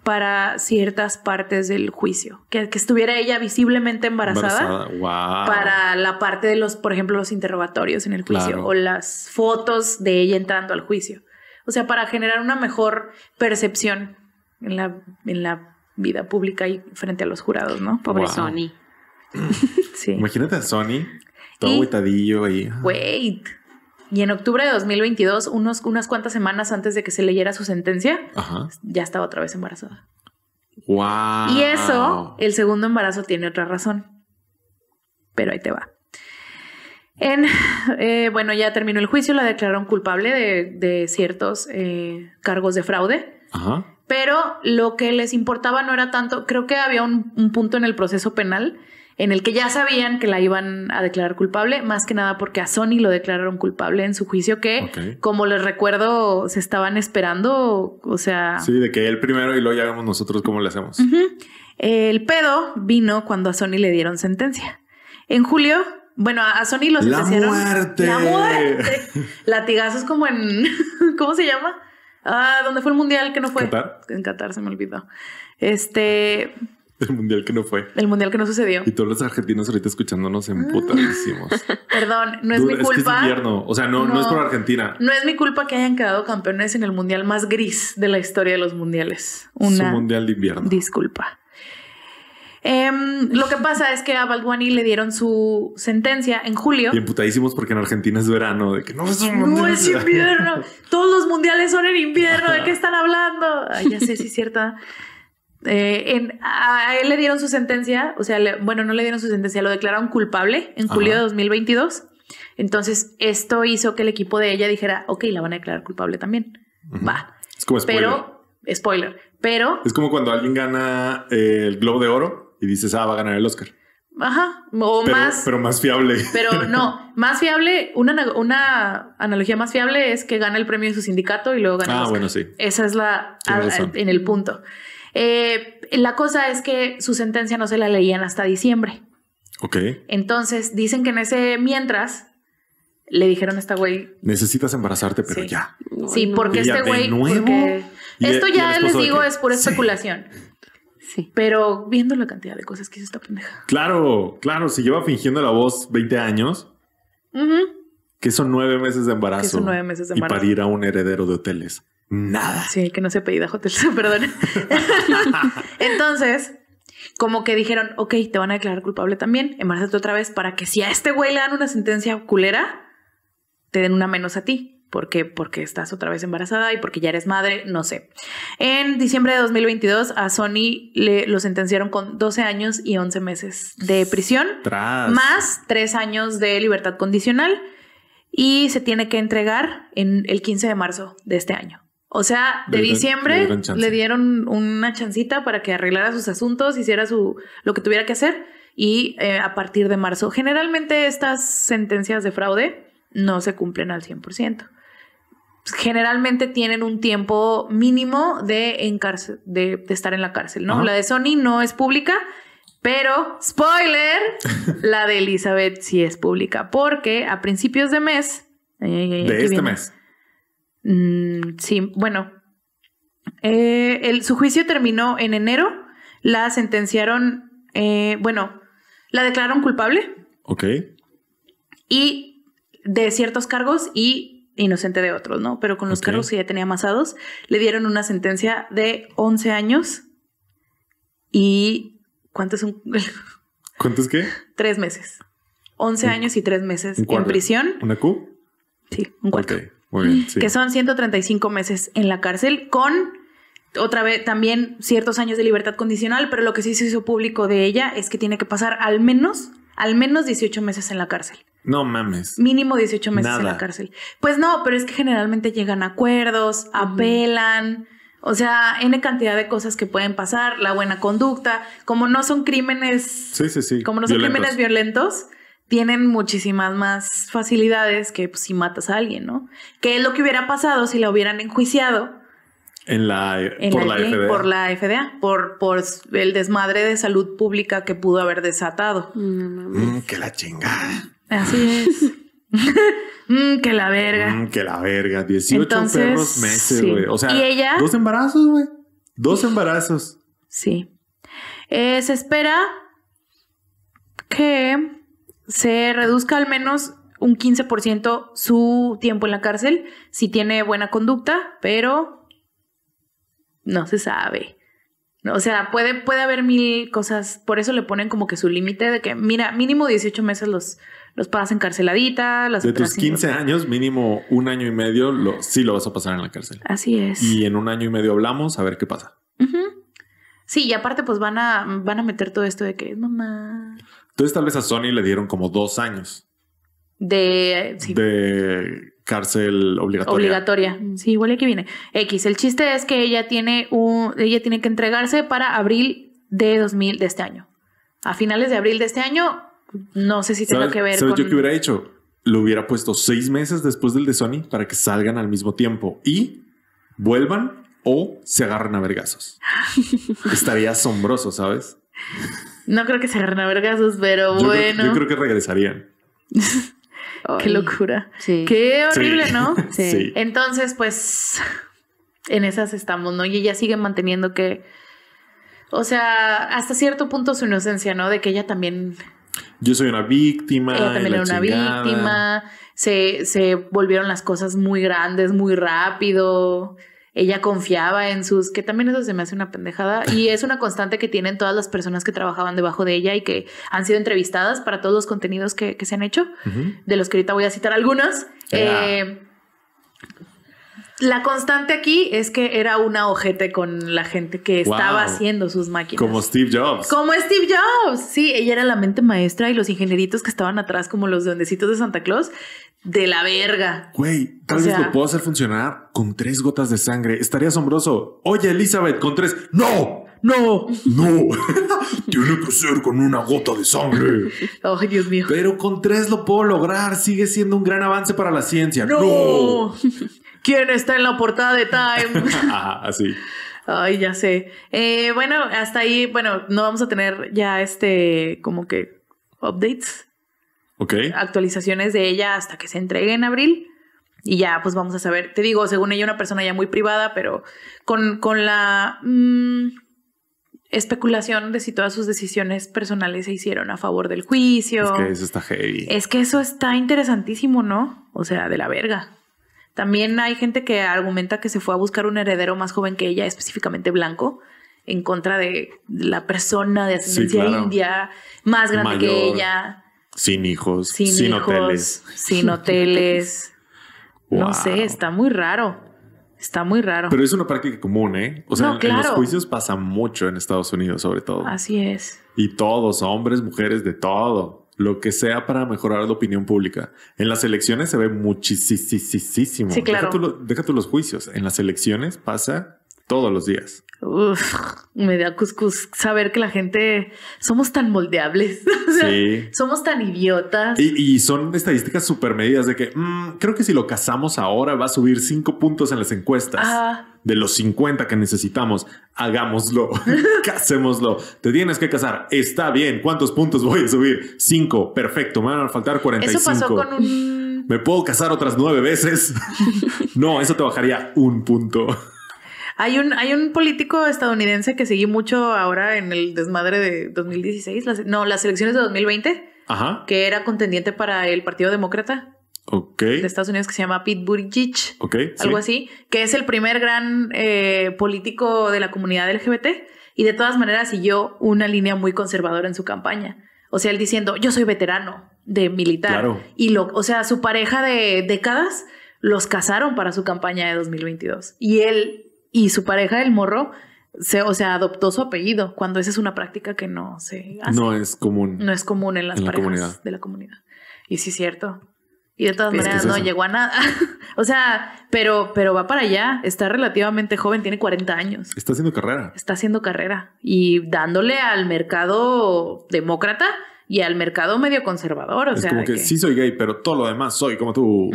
para ciertas partes del juicio. Que, que estuviera ella visiblemente embarazada, para la parte de los, por ejemplo, los interrogatorios en el juicio o las fotos de ella entrando al juicio. O sea, para generar una mejor percepción en la, en la vida pública y frente a los jurados, ¿no? Pobre Sony. <laughs> Imagínate a Sony, todo y, Wait. Y en octubre de 2022, unos, unas cuantas semanas antes de que se leyera su sentencia, ya estaba otra vez embarazada. Y eso, el segundo embarazo tiene otra razón. Pero ahí te va. En, eh, bueno, ya terminó el juicio, la declararon culpable de, ciertos eh, cargos de fraude. Pero lo que les importaba no era tanto, creo que había un punto en el proceso penal en el que ya sabían que la iban a declarar culpable, más que nada porque a Sony lo declararon culpable en su juicio que, como les recuerdo, se estaban esperando, o sea... Sí, de que él primero y luego ya vemos nosotros cómo le hacemos. El pedo vino cuando a Sony le dieron sentencia. En julio bueno, a Sony los la muerte. La muerte. Latigazos como en. <laughs> ¿Cómo se llama? Ah, ¿dónde fue el mundial que no fue? ¿Qatar? En Qatar se me olvidó. Este. <laughs> El mundial que no fue. El mundial que no sucedió. Y todos los argentinos ahorita escuchándonos emputadísimos. <laughs> Perdón, no es mi culpa. Es que es invierno. O sea, no, no, es por Argentina. No es mi culpa que hayan quedado campeones en el mundial más gris de la historia de los mundiales. Un mundial de invierno. Disculpa. Em, lo que pasa es que a Baldwani le dieron su sentencia en julio. Y emputadísimos porque en Argentina es verano, de que no es, un no es invierno. Todos los mundiales son en invierno, ¿de qué están hablando? Ay, ya sé si sí, es cierta. ¿eh? Eh, a él le dieron su sentencia, o sea, bueno, no le dieron su sentencia, lo declararon culpable en julio de 2022. Entonces, esto hizo que el equipo de ella dijera, ok, la van a declarar culpable también. Va. Es como spoiler. Pero, spoiler, pero... Es como cuando alguien gana eh, el Globo de Oro y dices, ah, va a ganar el Oscar. Ajá, o más... Pero más fiable. Pero no, <laughs> más fiable, una, una analogía más fiable es que gana el premio de su sindicato y luego gana... el ah, Oscar. bueno, sí. Esa es la... en el punto. Eh, la cosa es que su sentencia no se la leían hasta diciembre. Ok. Entonces, dicen que en ese mientras le dijeron a esta güey. Necesitas embarazarte, pero ya. sí, porque este güey. Esto ya les digo es pura especulación. Sí. Pero viendo la cantidad de cosas que hizo esta pendeja. Claro, claro. Si lleva fingiendo la voz 20 años, que son nueve meses de embarazo. Que son nueve meses de embarazo. Y a un heredero de hoteles. Nada. Sí, que no se pedida, Jotel. <laughs> perdón. <laughs> Entonces, como que dijeron, ok, te van a declarar culpable también, embarazate otra vez para que si a este güey le dan una sentencia culera, te den una menos a ti. Porque, porque estás otra vez embarazada y porque ya eres madre, no sé. En diciembre de 2022 a Sony le, lo sentenciaron con 12 años y 11 meses de prisión, más 3 años de libertad condicional y se tiene que entregar en el 15 de marzo de este año. O sea, de, diciembre le dieron una chancita para que arreglara sus asuntos, hiciera su lo que tuviera que hacer y eh, a partir de marzo. Generalmente estas sentencias de fraude no se cumplen al 100%. Generalmente tienen un tiempo mínimo de, estar en la cárcel, ¿no? La de Sony no es pública, pero spoiler, <laughs> la de Elizabeth sí es pública porque a principios de mes... Eh, de este mes Mm, sí, bueno. Eh, el, su juicio terminó en enero. La sentenciaron, eh, bueno, la declararon culpable. Ok. Y de ciertos cargos y inocente de otros, ¿no? Pero con los cargos que ya tenía amasados, le dieron una sentencia de 11 años y... ¿Cuánto es un...? <laughs> ¿Cuánto es qué? Tres meses. 11 años y tres meses en prisión. ¿Una Q? Sí, un cuarto. Ok Mm, que son 135 meses en la cárcel con otra vez también ciertos años de libertad condicional, pero lo que sí se hizo público de ella es que tiene que pasar al menos, al menos 18 meses en la cárcel. No mames. Mínimo 18 meses en la cárcel. Pues no, pero es que generalmente llegan a acuerdos, apelan, o sea, N cantidad de cosas que pueden pasar, la buena conducta, como no son crímenes, como no son crímenes violentos tienen muchísimas más facilidades que pues, si matas a alguien, ¿no? ¿Qué es lo que hubiera pasado si la hubieran enjuiciado. En la, por, la, FDA. por la FDA, por, el desmadre de salud pública que pudo haber desatado. Mm, mm que la chingada. Así es. <laughs> mm, que la verga. Mm, que la verga. 18 perros meses, güey. O sea, ¿Y ella? dos embarazos, güey. Dos embarazos. Sí. Eh, se espera que se reduzca al menos un 15% su tiempo en la cárcel si tiene buena conducta, pero no se sabe. O sea, puede, puede haber mil cosas. Por eso le ponen como que su límite de que, mira, mínimo 18 meses los, los pasas encarceladita. Las de tus 15 años, mínimo un año y medio, lo, sí lo vas a pasar en la cárcel. Así es. Y en un año y medio hablamos a ver qué pasa. Sí, y aparte, pues van a, van a meter todo esto de que es mamá. Entonces tal vez a Sony le dieron como dos años. De, de cárcel obligatoria. Obligatoria, sí, igual aquí viene. X, el chiste es que ella tiene, un, ella tiene que entregarse para abril de 2000 de este año. A finales de abril de este año, no sé si tengo que ver con... yo que hubiera hecho? Lo hubiera puesto seis meses después del de Sony para que salgan al mismo tiempo y vuelvan o se agarran a vergazos. <laughs> Estaría asombroso, ¿sabes? No creo que se agarren a vergasos, pero bueno. yo creo que regresarían. <laughs> Qué locura. Qué horrible, ¿no? <laughs> Sí. Entonces, pues, en esas estamos, ¿no? Y ella sigue manteniendo que, o sea, hasta cierto punto su inocencia, ¿no? De que ella también... Yo soy una víctima. Ella también era una víctima. Se, se volvieron las cosas muy grandes, muy rápido ella confiaba en sus, que también eso se me hace una pendejada, y <laughs> es una constante que tienen todas las personas que trabajaban debajo de ella y que han sido entrevistadas para todos los contenidos que, se han hecho, de los que ahorita voy a citar algunas. La constante aquí es que era una ojete con la gente que estaba haciendo sus máquinas. Como Steve Jobs. Como Steve Jobs. Sí, ella era la mente maestra y los ingenieritos que estaban atrás, como los dondecitos de Santa Claus, de la verga. Güey, tal vez lo puedo hacer funcionar con tres gotas de sangre. Estaría asombroso. Oye, Elizabeth, con tres. ¡No! No, no, <laughs> tiene que ser con una gota de sangre. Oh, Dios mío. Pero con tres lo puedo lograr. Sigue siendo un gran avance para la ciencia. no. ¿Quién está en la portada de Time? <laughs> Ajá, así. Ay, ya sé. Eh, bueno, hasta ahí, bueno, no vamos a tener ya este, como que, updates. Ok. Actualizaciones de ella hasta que se entregue en abril. Y ya, pues vamos a saber. Te digo, según ella, una persona ya muy privada, pero con, con la mm, especulación de si todas sus decisiones personales se hicieron a favor del juicio. Es que eso está heavy. Es que eso está interesantísimo, ¿no? O sea, de la verga. También hay gente que argumenta que se fue a buscar un heredero más joven que ella, específicamente blanco, en contra de la persona de ascendencia india, más grande que ella. Sin hijos, sin, hoteles. Sin hoteles. <laughs> No sé, está muy raro. Está muy raro. Pero es una práctica común, ¿eh? O sea, en los juicios pasa mucho en Estados Unidos, sobre todo. Así es. Y todos, hombres, mujeres, de todo lo que sea para mejorar la opinión pública. En las elecciones se ve muchísimo. Sí, los juicios. En las elecciones pasa todos los días. me da cuscus saber que la gente somos tan moldeables, <laughs> somos tan idiotas. Y, son estadísticas súper medidas de que mm, creo que si lo casamos ahora va a subir cinco puntos en las encuestas. Ah. De los 50 que necesitamos, hagámoslo, <laughs> casémoslo. Te tienes que casar. Está bien. ¿Cuántos puntos voy a subir? Cinco. Perfecto. Me van a faltar 45. Eso pasó con un. Me puedo casar otras nueve veces. <laughs> no, eso te bajaría un punto. Hay un, hay un político estadounidense que seguí mucho ahora en el desmadre de 2016, no, las elecciones de 2020, Ajá. que era contendiente para el Partido Demócrata. De Estados Unidos que se llama Pete Buttigieg. algo así. Que es el primer gran eh, político de la comunidad LGBT. Y de todas maneras siguió una línea muy conservadora en su campaña. O sea, él diciendo, yo soy veterano de militar. Claro. Y lo, o sea, su pareja de décadas los casaron para su campaña de 2022. Y él y su pareja, el morro, se, o sea, adoptó su apellido, cuando esa es una práctica que no se hace. No es común. No es común en las parejas de la comunidad. Y sí es cierto. Y de todas maneras no llegó a nada. <laughs> o sea, pero, pero va para allá. Está relativamente joven, tiene 40 años. Está haciendo carrera. Está haciendo carrera. Y dándole al mercado demócrata y al mercado medio conservador. O sea, como que, sí soy gay, pero todo lo demás soy como tú.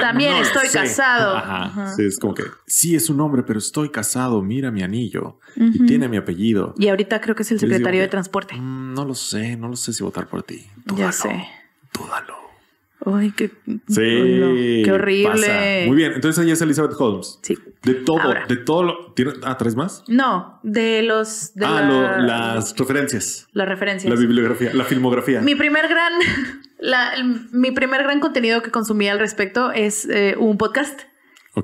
También estoy casado. Ajá. Sí, es como que sí es un hombre, pero estoy casado. Mira mi anillo y tiene mi apellido. Y ahorita creo que es el secretario de Transporte. Mm, no lo sé, no lo sé si votar por ti. ya sé. Dúdalo. Ay, qué, horrible. Muy bien, entonces ahí es Elizabeth Holmes. Sí. De todo, de todo lo. ¿tiene, ah, tres más? No, de los. ah, las referencias. Las referencias. La bibliografía, la filmografía. Mi primer gran. <laughs> mi primer gran contenido que consumí al respecto es eh, un podcast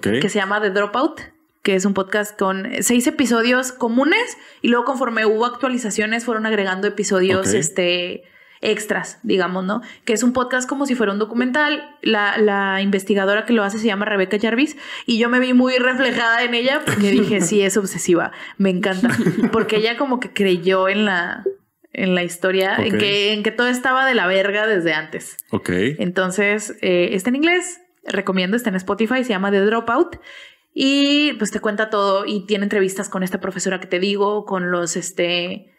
que se llama The Dropout que es un podcast con seis episodios comunes y luego conforme hubo actualizaciones fueron agregando episodios este extras, digamos, ¿no? Que es un podcast como si fuera un documental. La, investigadora que lo hace se llama Rebeca Jarvis y yo me vi muy reflejada en ella porque <laughs> dije, sí, es obsesiva, me encanta, porque ella como que creyó en la, en la historia, en, que, en que todo estaba de la verga desde antes. Ok. Entonces, eh, está en inglés, recomiendo, está en Spotify, se llama The Dropout. Y pues te cuenta todo y tiene entrevistas con esta profesora que te digo, con los, este,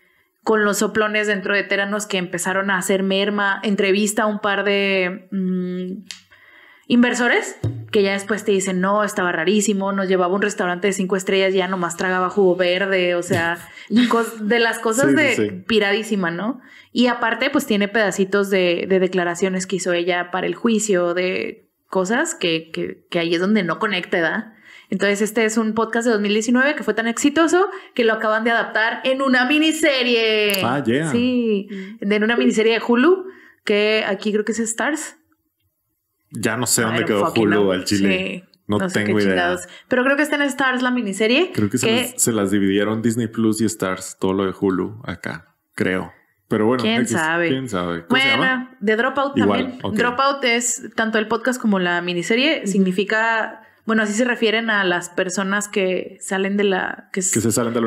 con los soplones dentro de Teranos que empezaron a hacer merma, entrevista a un par de mm, inversores que ya después te dicen, no, estaba rarísimo, nos llevaba un restaurante de cinco estrellas, ya nomás tragaba jugo verde, o sea, <laughs> de las cosas de piradísima, ¿no? Y aparte, pues tiene pedacitos de, declaraciones que hizo ella para el juicio, de cosas que, ahí es donde no conecta, edad. Entonces, este es un podcast de 2019 que fue tan exitoso que lo acaban de adaptar en una miniserie. Ah, yeah. Sí, mm. en una miniserie de Hulu, que aquí creo que es Stars. Ya no sé dónde quedó Hulu al Chile. No, tengo idea. Pero creo que está en Stars la miniserie. Creo que, Se, las, dividieron Disney Plus y Stars, todo lo de Hulu acá, creo. Pero bueno, quién sabe. ¿Quién sabe? bueno, de Dropout también. Dropout es tanto el podcast como la miniserie. Significa bueno, así se refieren a las personas que salen de la que, se salen de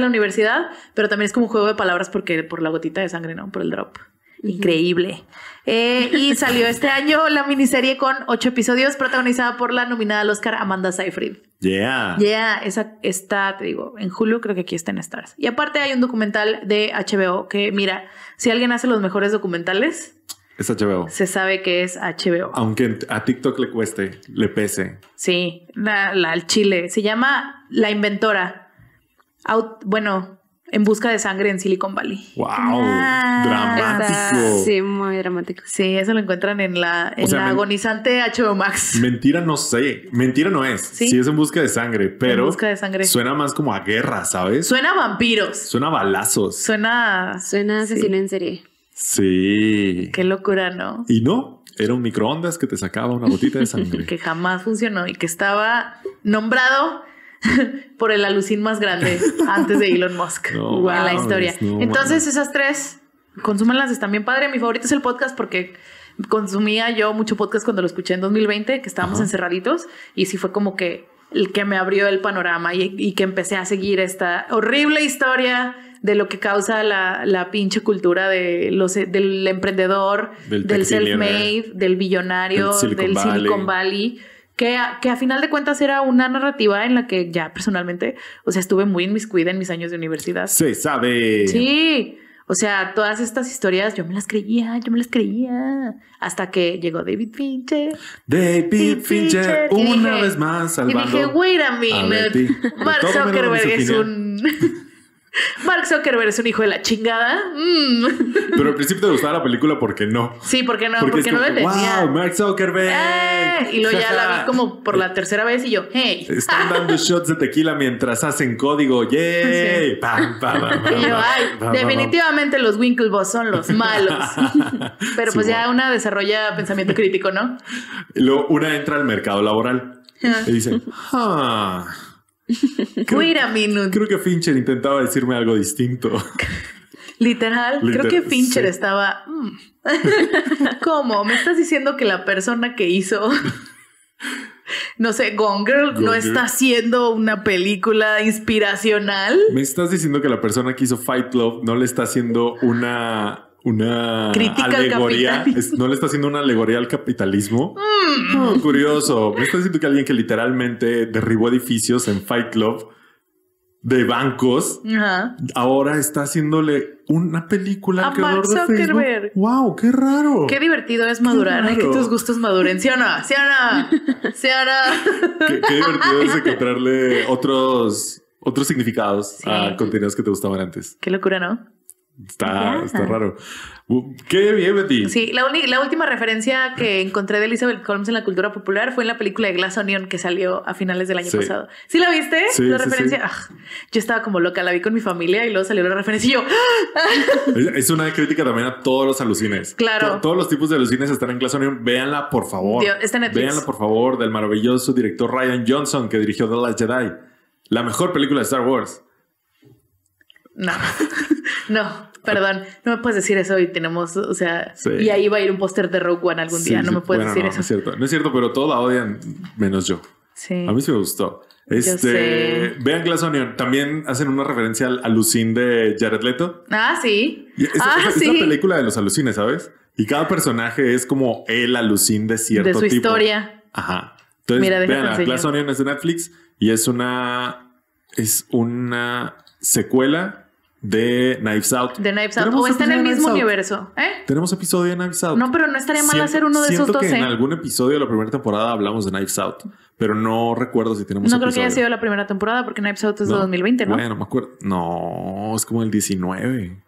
la universidad. pero también es como un juego de palabras porque por la gotita de sangre, no, por el drop. Increíble. Eh, y salió este año la miniserie con ocho episodios, protagonizada por la nominada al Oscar Amanda Seyfried. Yeah. Yeah, esa está, te digo, en julio creo que aquí está en Stars. Y aparte hay un documental de HBO que, mira, si alguien hace los mejores documentales, es HBO. Se sabe que es HBO. Aunque a TikTok le cueste, le pese. Sí, la, al chile. Se llama La Inventora. bueno, En Busca de Sangre en Silicon Valley. ¡Wow! dramático. sí, muy dramático. Sí, eso lo encuentran en la, agonizante HBO Max. Mentira no sé. Mentira no es. Sí, es En Busca de Sangre, pero. Suena más como a guerra, ¿sabes? Suena a vampiros. Suena a balazos. Suena. Suena asesino en serie. Sí. Qué locura, ¿no? Y no, era un microondas que te sacaba una gotita de sangre. <laughs> que jamás funcionó y que estaba nombrado <laughs> por el alucín más grande antes de Elon Musk <laughs> la historia. Entonces, esas tres, consúmenlas, están bien padre. Mi favorito es el podcast porque consumía yo mucho podcast cuando lo escuché en 2020, que estábamos encerraditos y sí fue como que el que me abrió el panorama y, que empecé a seguir esta horrible historia de lo que causa la, la pinche cultura de los, del emprendedor, del, self-made, del billonario, del Silicon Valley. Que a, que a, final de cuentas era una narrativa en la que ya personalmente, o sea, estuve muy inmiscuida en mis años de universidad. Se sabe. Sí. O sea, todas estas historias yo me las creía, yo me las creía. Hasta que llegó David Fincher. David Fincher, una vez más salvando. Y dije, wait a minute. Mark Zuckerberg es un... Mark Zuckerberg es un hijo de la chingada. Mm. Pero al principio te gustaba la película porque no. Sí, porque no, porque, no ¡Wow! Mark Zuckerberg. Eh, y luego ya la vi <laughs> como por la tercera vez y yo, hey. <laughs> Están dando shots de tequila mientras hacen código. ¡Yay! Pam, pam, y yo, ay, definitivamente los Winklevoss son los malos. <laughs> Pero pues ya una desarrolla pensamiento crítico, ¿no? Luego una entra al mercado laboral y dice, ah. Creo, Creo que Fincher intentaba decirme algo distinto. <laughs> Literal, creo que Fincher estaba. Mm". <laughs> ¿Cómo? ¿Me estás diciendo que la persona que hizo, <laughs> no sé, Gone Girl, no está haciendo una película inspiracional? ¿Me estás diciendo que la persona que hizo Fight Club no le está haciendo una una alegoría. no le está haciendo una alegoría al capitalismo. Mm. curioso. Me está diciendo que alguien que literalmente derribó edificios en Fight Club de bancos, ahora está haciéndole una película a que Mark Wow, qué raro. Qué divertido es madurar. que tus gustos maduren. ¿Sí o no? ¿Sí o no? ¿Sí no? <laughs> qué, divertido es encontrarle otros, otros significados a contenidos que te gustaban antes. Qué locura, ¿no? Está, raro. Qué bien, Betty. Sí, la, última referencia que <laughs> encontré de Elizabeth Holmes en la cultura popular fue en la película de Glass Onion que salió a finales del año pasado. ¿Sí la viste? la referencia. Ah, yo estaba como loca, la vi con mi familia y luego salió la referencia y yo. ¡ah! es una crítica también a todos los alucines. Claro. todos los tipos de alucines están en Glass Onion. Véanla, por favor. Véanla, por favor, del maravilloso director Ryan Johnson que dirigió The Last Jedi. La mejor película de Star Wars. No, <laughs> no. Perdón, no me puedes decir eso y tenemos, o sea, y ahí va a ir un póster de Rogue One algún día, no me puedes decir eso. No es cierto, no es cierto, pero todos odian menos yo. Sí. A mí sí me gustó. Este, vean Glass Onion. También hacen una referencia al alucín de Jared Leto. Ah, sí. ah, película de los alucines, ¿sabes? Y cada personaje es como el alucín de cierto tipo. De su historia. Ajá. Entonces, Mira, vean, Glass Onion es de Netflix y es una es una secuela de Knives Out. De Out. O está en el mismo universo. ¿Eh? Tenemos episodio de Knives Out. No, pero no estaría mal hacer uno de esos dos. En ¿eh? algún episodio de la primera temporada hablamos de Knives Out, pero no recuerdo si tenemos. No creo que haya sido la primera temporada porque Knives Out es de 2020, ¿no? Bueno, me acuerdo. No, es como el 19.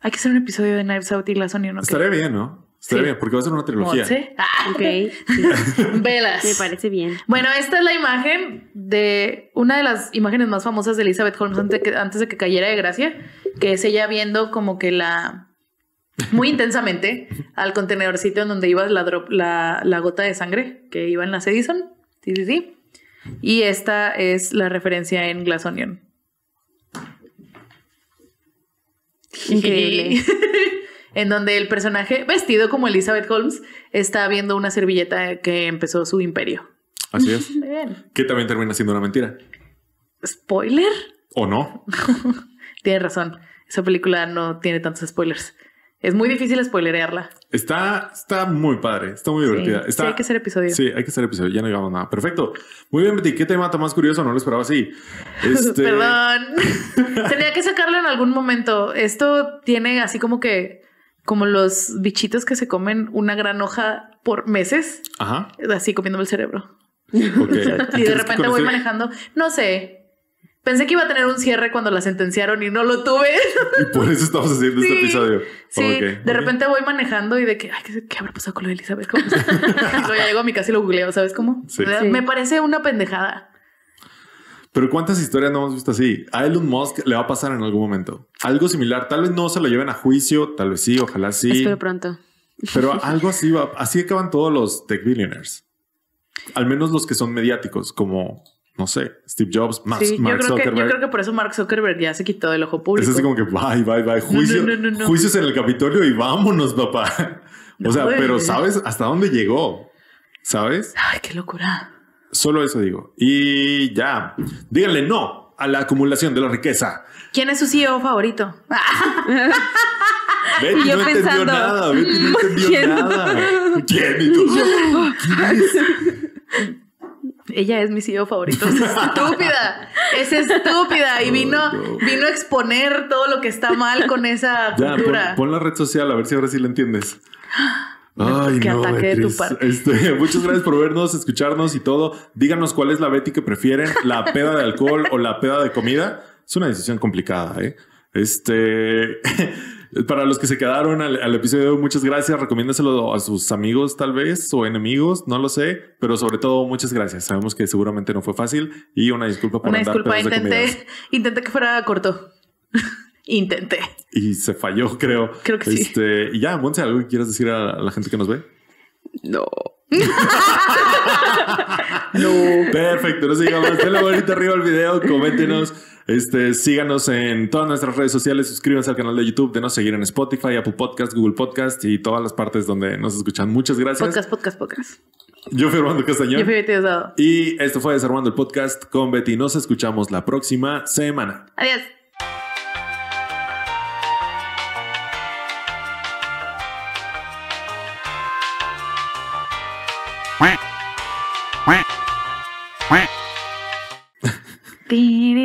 Hay que hacer un episodio de Knives Out y la Sony, ¿no? Estaría bien, ¿no? Está bien, porque va a ser una trilogía. Ah, ok. <laughs> Velas. Me parece bien. Bueno, esta es la imagen de una de las imágenes más famosas de Elizabeth Holmes antes de que, cayera de gracia, que es ella viendo como que la. Muy intensamente <laughs> al contenedorcito en donde iba la, la, gota de sangre que iba en la Edison. Sí, sí, sí. Y esta es la referencia en Glass Onion. Increíble. <laughs> en donde el personaje, vestido como Elizabeth Holmes, está viendo una servilleta que empezó su imperio. Así es. <laughs> que también termina siendo una mentira. ¿Spoiler? ¿O no? <laughs> Tienes razón. Esa película no tiene tantos spoilers. Es muy difícil spoilerearla. Está, está muy padre, está muy divertida. Sí, está, hay que hacer episodio. Sí, hay que hacer episodio, ya no llevamos nada. Perfecto. Muy bien, Betty, ¿qué tema más curioso? No lo esperaba así. <laughs> Este, Perdón. Tenía que sacarlo en algún momento. Esto tiene así como que como los bichitos que se comen una gran hoja por meses, así comiéndome el cerebro. <laughs> y de repente voy manejando, no sé. Pensé que iba a tener un cierre cuando la sentenciaron y no lo tuve. y por eso estamos haciendo este episodio. Sí, de repente voy manejando y de que, ay, ¿qué, qué habrá pasado con lo de Elizabeth? y <laughs> ya llego a mi casa y lo googleo, ¿sabes cómo? Me parece una pendejada. Pero ¿cuántas historias no hemos visto así? A Elon Musk le va a pasar en algún momento. Algo similar, tal vez no se lo lleven a juicio, tal vez sí, ojalá sí. Espero pronto. Pero <laughs> algo así va, así acaban todos los tech billionaires. Al menos los que son mediáticos, como, no sé, Steve Jobs, yo creo Zuckerberg. Que, yo creo que por eso Mark Zuckerberg ya se quitó del ojo público. Es así como que, bye, bye, bye, juicio, juicios en el Capitolio y vámonos, papá. o sea, pero ¿sabes hasta dónde llegó? ¿Sabes? Ay, qué locura. Solo eso digo. Y ya, díganle no a la acumulación de la riqueza. ¿Quién es su CEO favorito? Betty <laughs> yo no entendió nada, Betty no entendió nada. ¿Quién? Y tú, <laughs> Ella es mi CEO favorito. Es estúpida. es estúpida. Y <laughs> vino, vino a exponer todo lo que está mal con esa cultura. pon, pon, la red social a ver si ahora sí la entiendes. Ay, no, este, <laughs> muchas gracias por vernos, escucharnos y todo. Díganos cuál es la Betty que prefieren, la peda de alcohol o la peda de comida. Es una decisión complicada, ¿eh? Este, <laughs> para los que se quedaron al, episodio, muchas gracias. Recomiéndaselo a sus amigos, tal vez, o enemigos, no lo sé, pero sobre todo, muchas gracias. Sabemos que seguramente no fue fácil y una disculpa por una disculpa, intenté, <laughs> intenté que fuera corto. Intenté. Y se falló, creo. Creo que este, sí. Y ya, Montse, ¿algo que quieras decir a la gente que nos ve? No. <laughs> no. Perfecto, no diga más. Denle bonito arriba al video, coméntenos. Este, síganos en todas nuestras redes sociales, suscríbanse al canal de YouTube, De denos seguir en Spotify, Apple Podcast, Google Podcast y todas las partes donde nos escuchan. Muchas gracias. Podcast, podcast, podcast. Yo fui Armando Castañón. Yo fui Betty Osado. Y esto fue Desarmando el Podcast con Betty. Nos escuchamos la próxima semana. Adiós.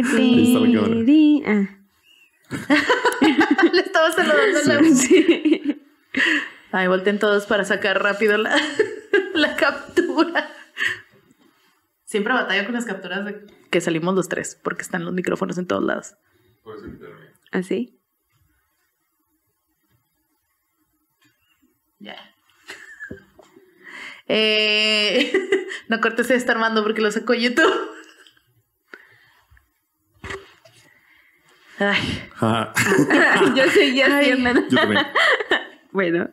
Ahí ah. <laughs> Le estaba saludando a la Ahí volten todos para sacar rápido la, <laughs> captura. Siempre batalla con las capturas de que salimos los tres, porque están los micrófonos en todos lados. Puedes ¿Así? ¿Ah, ya. Eh, <laughs> no cortes estar Armando, porque lo sacó YouTube. Ay. <laughs> Yo seguía haciendo. Yo <laughs> bueno.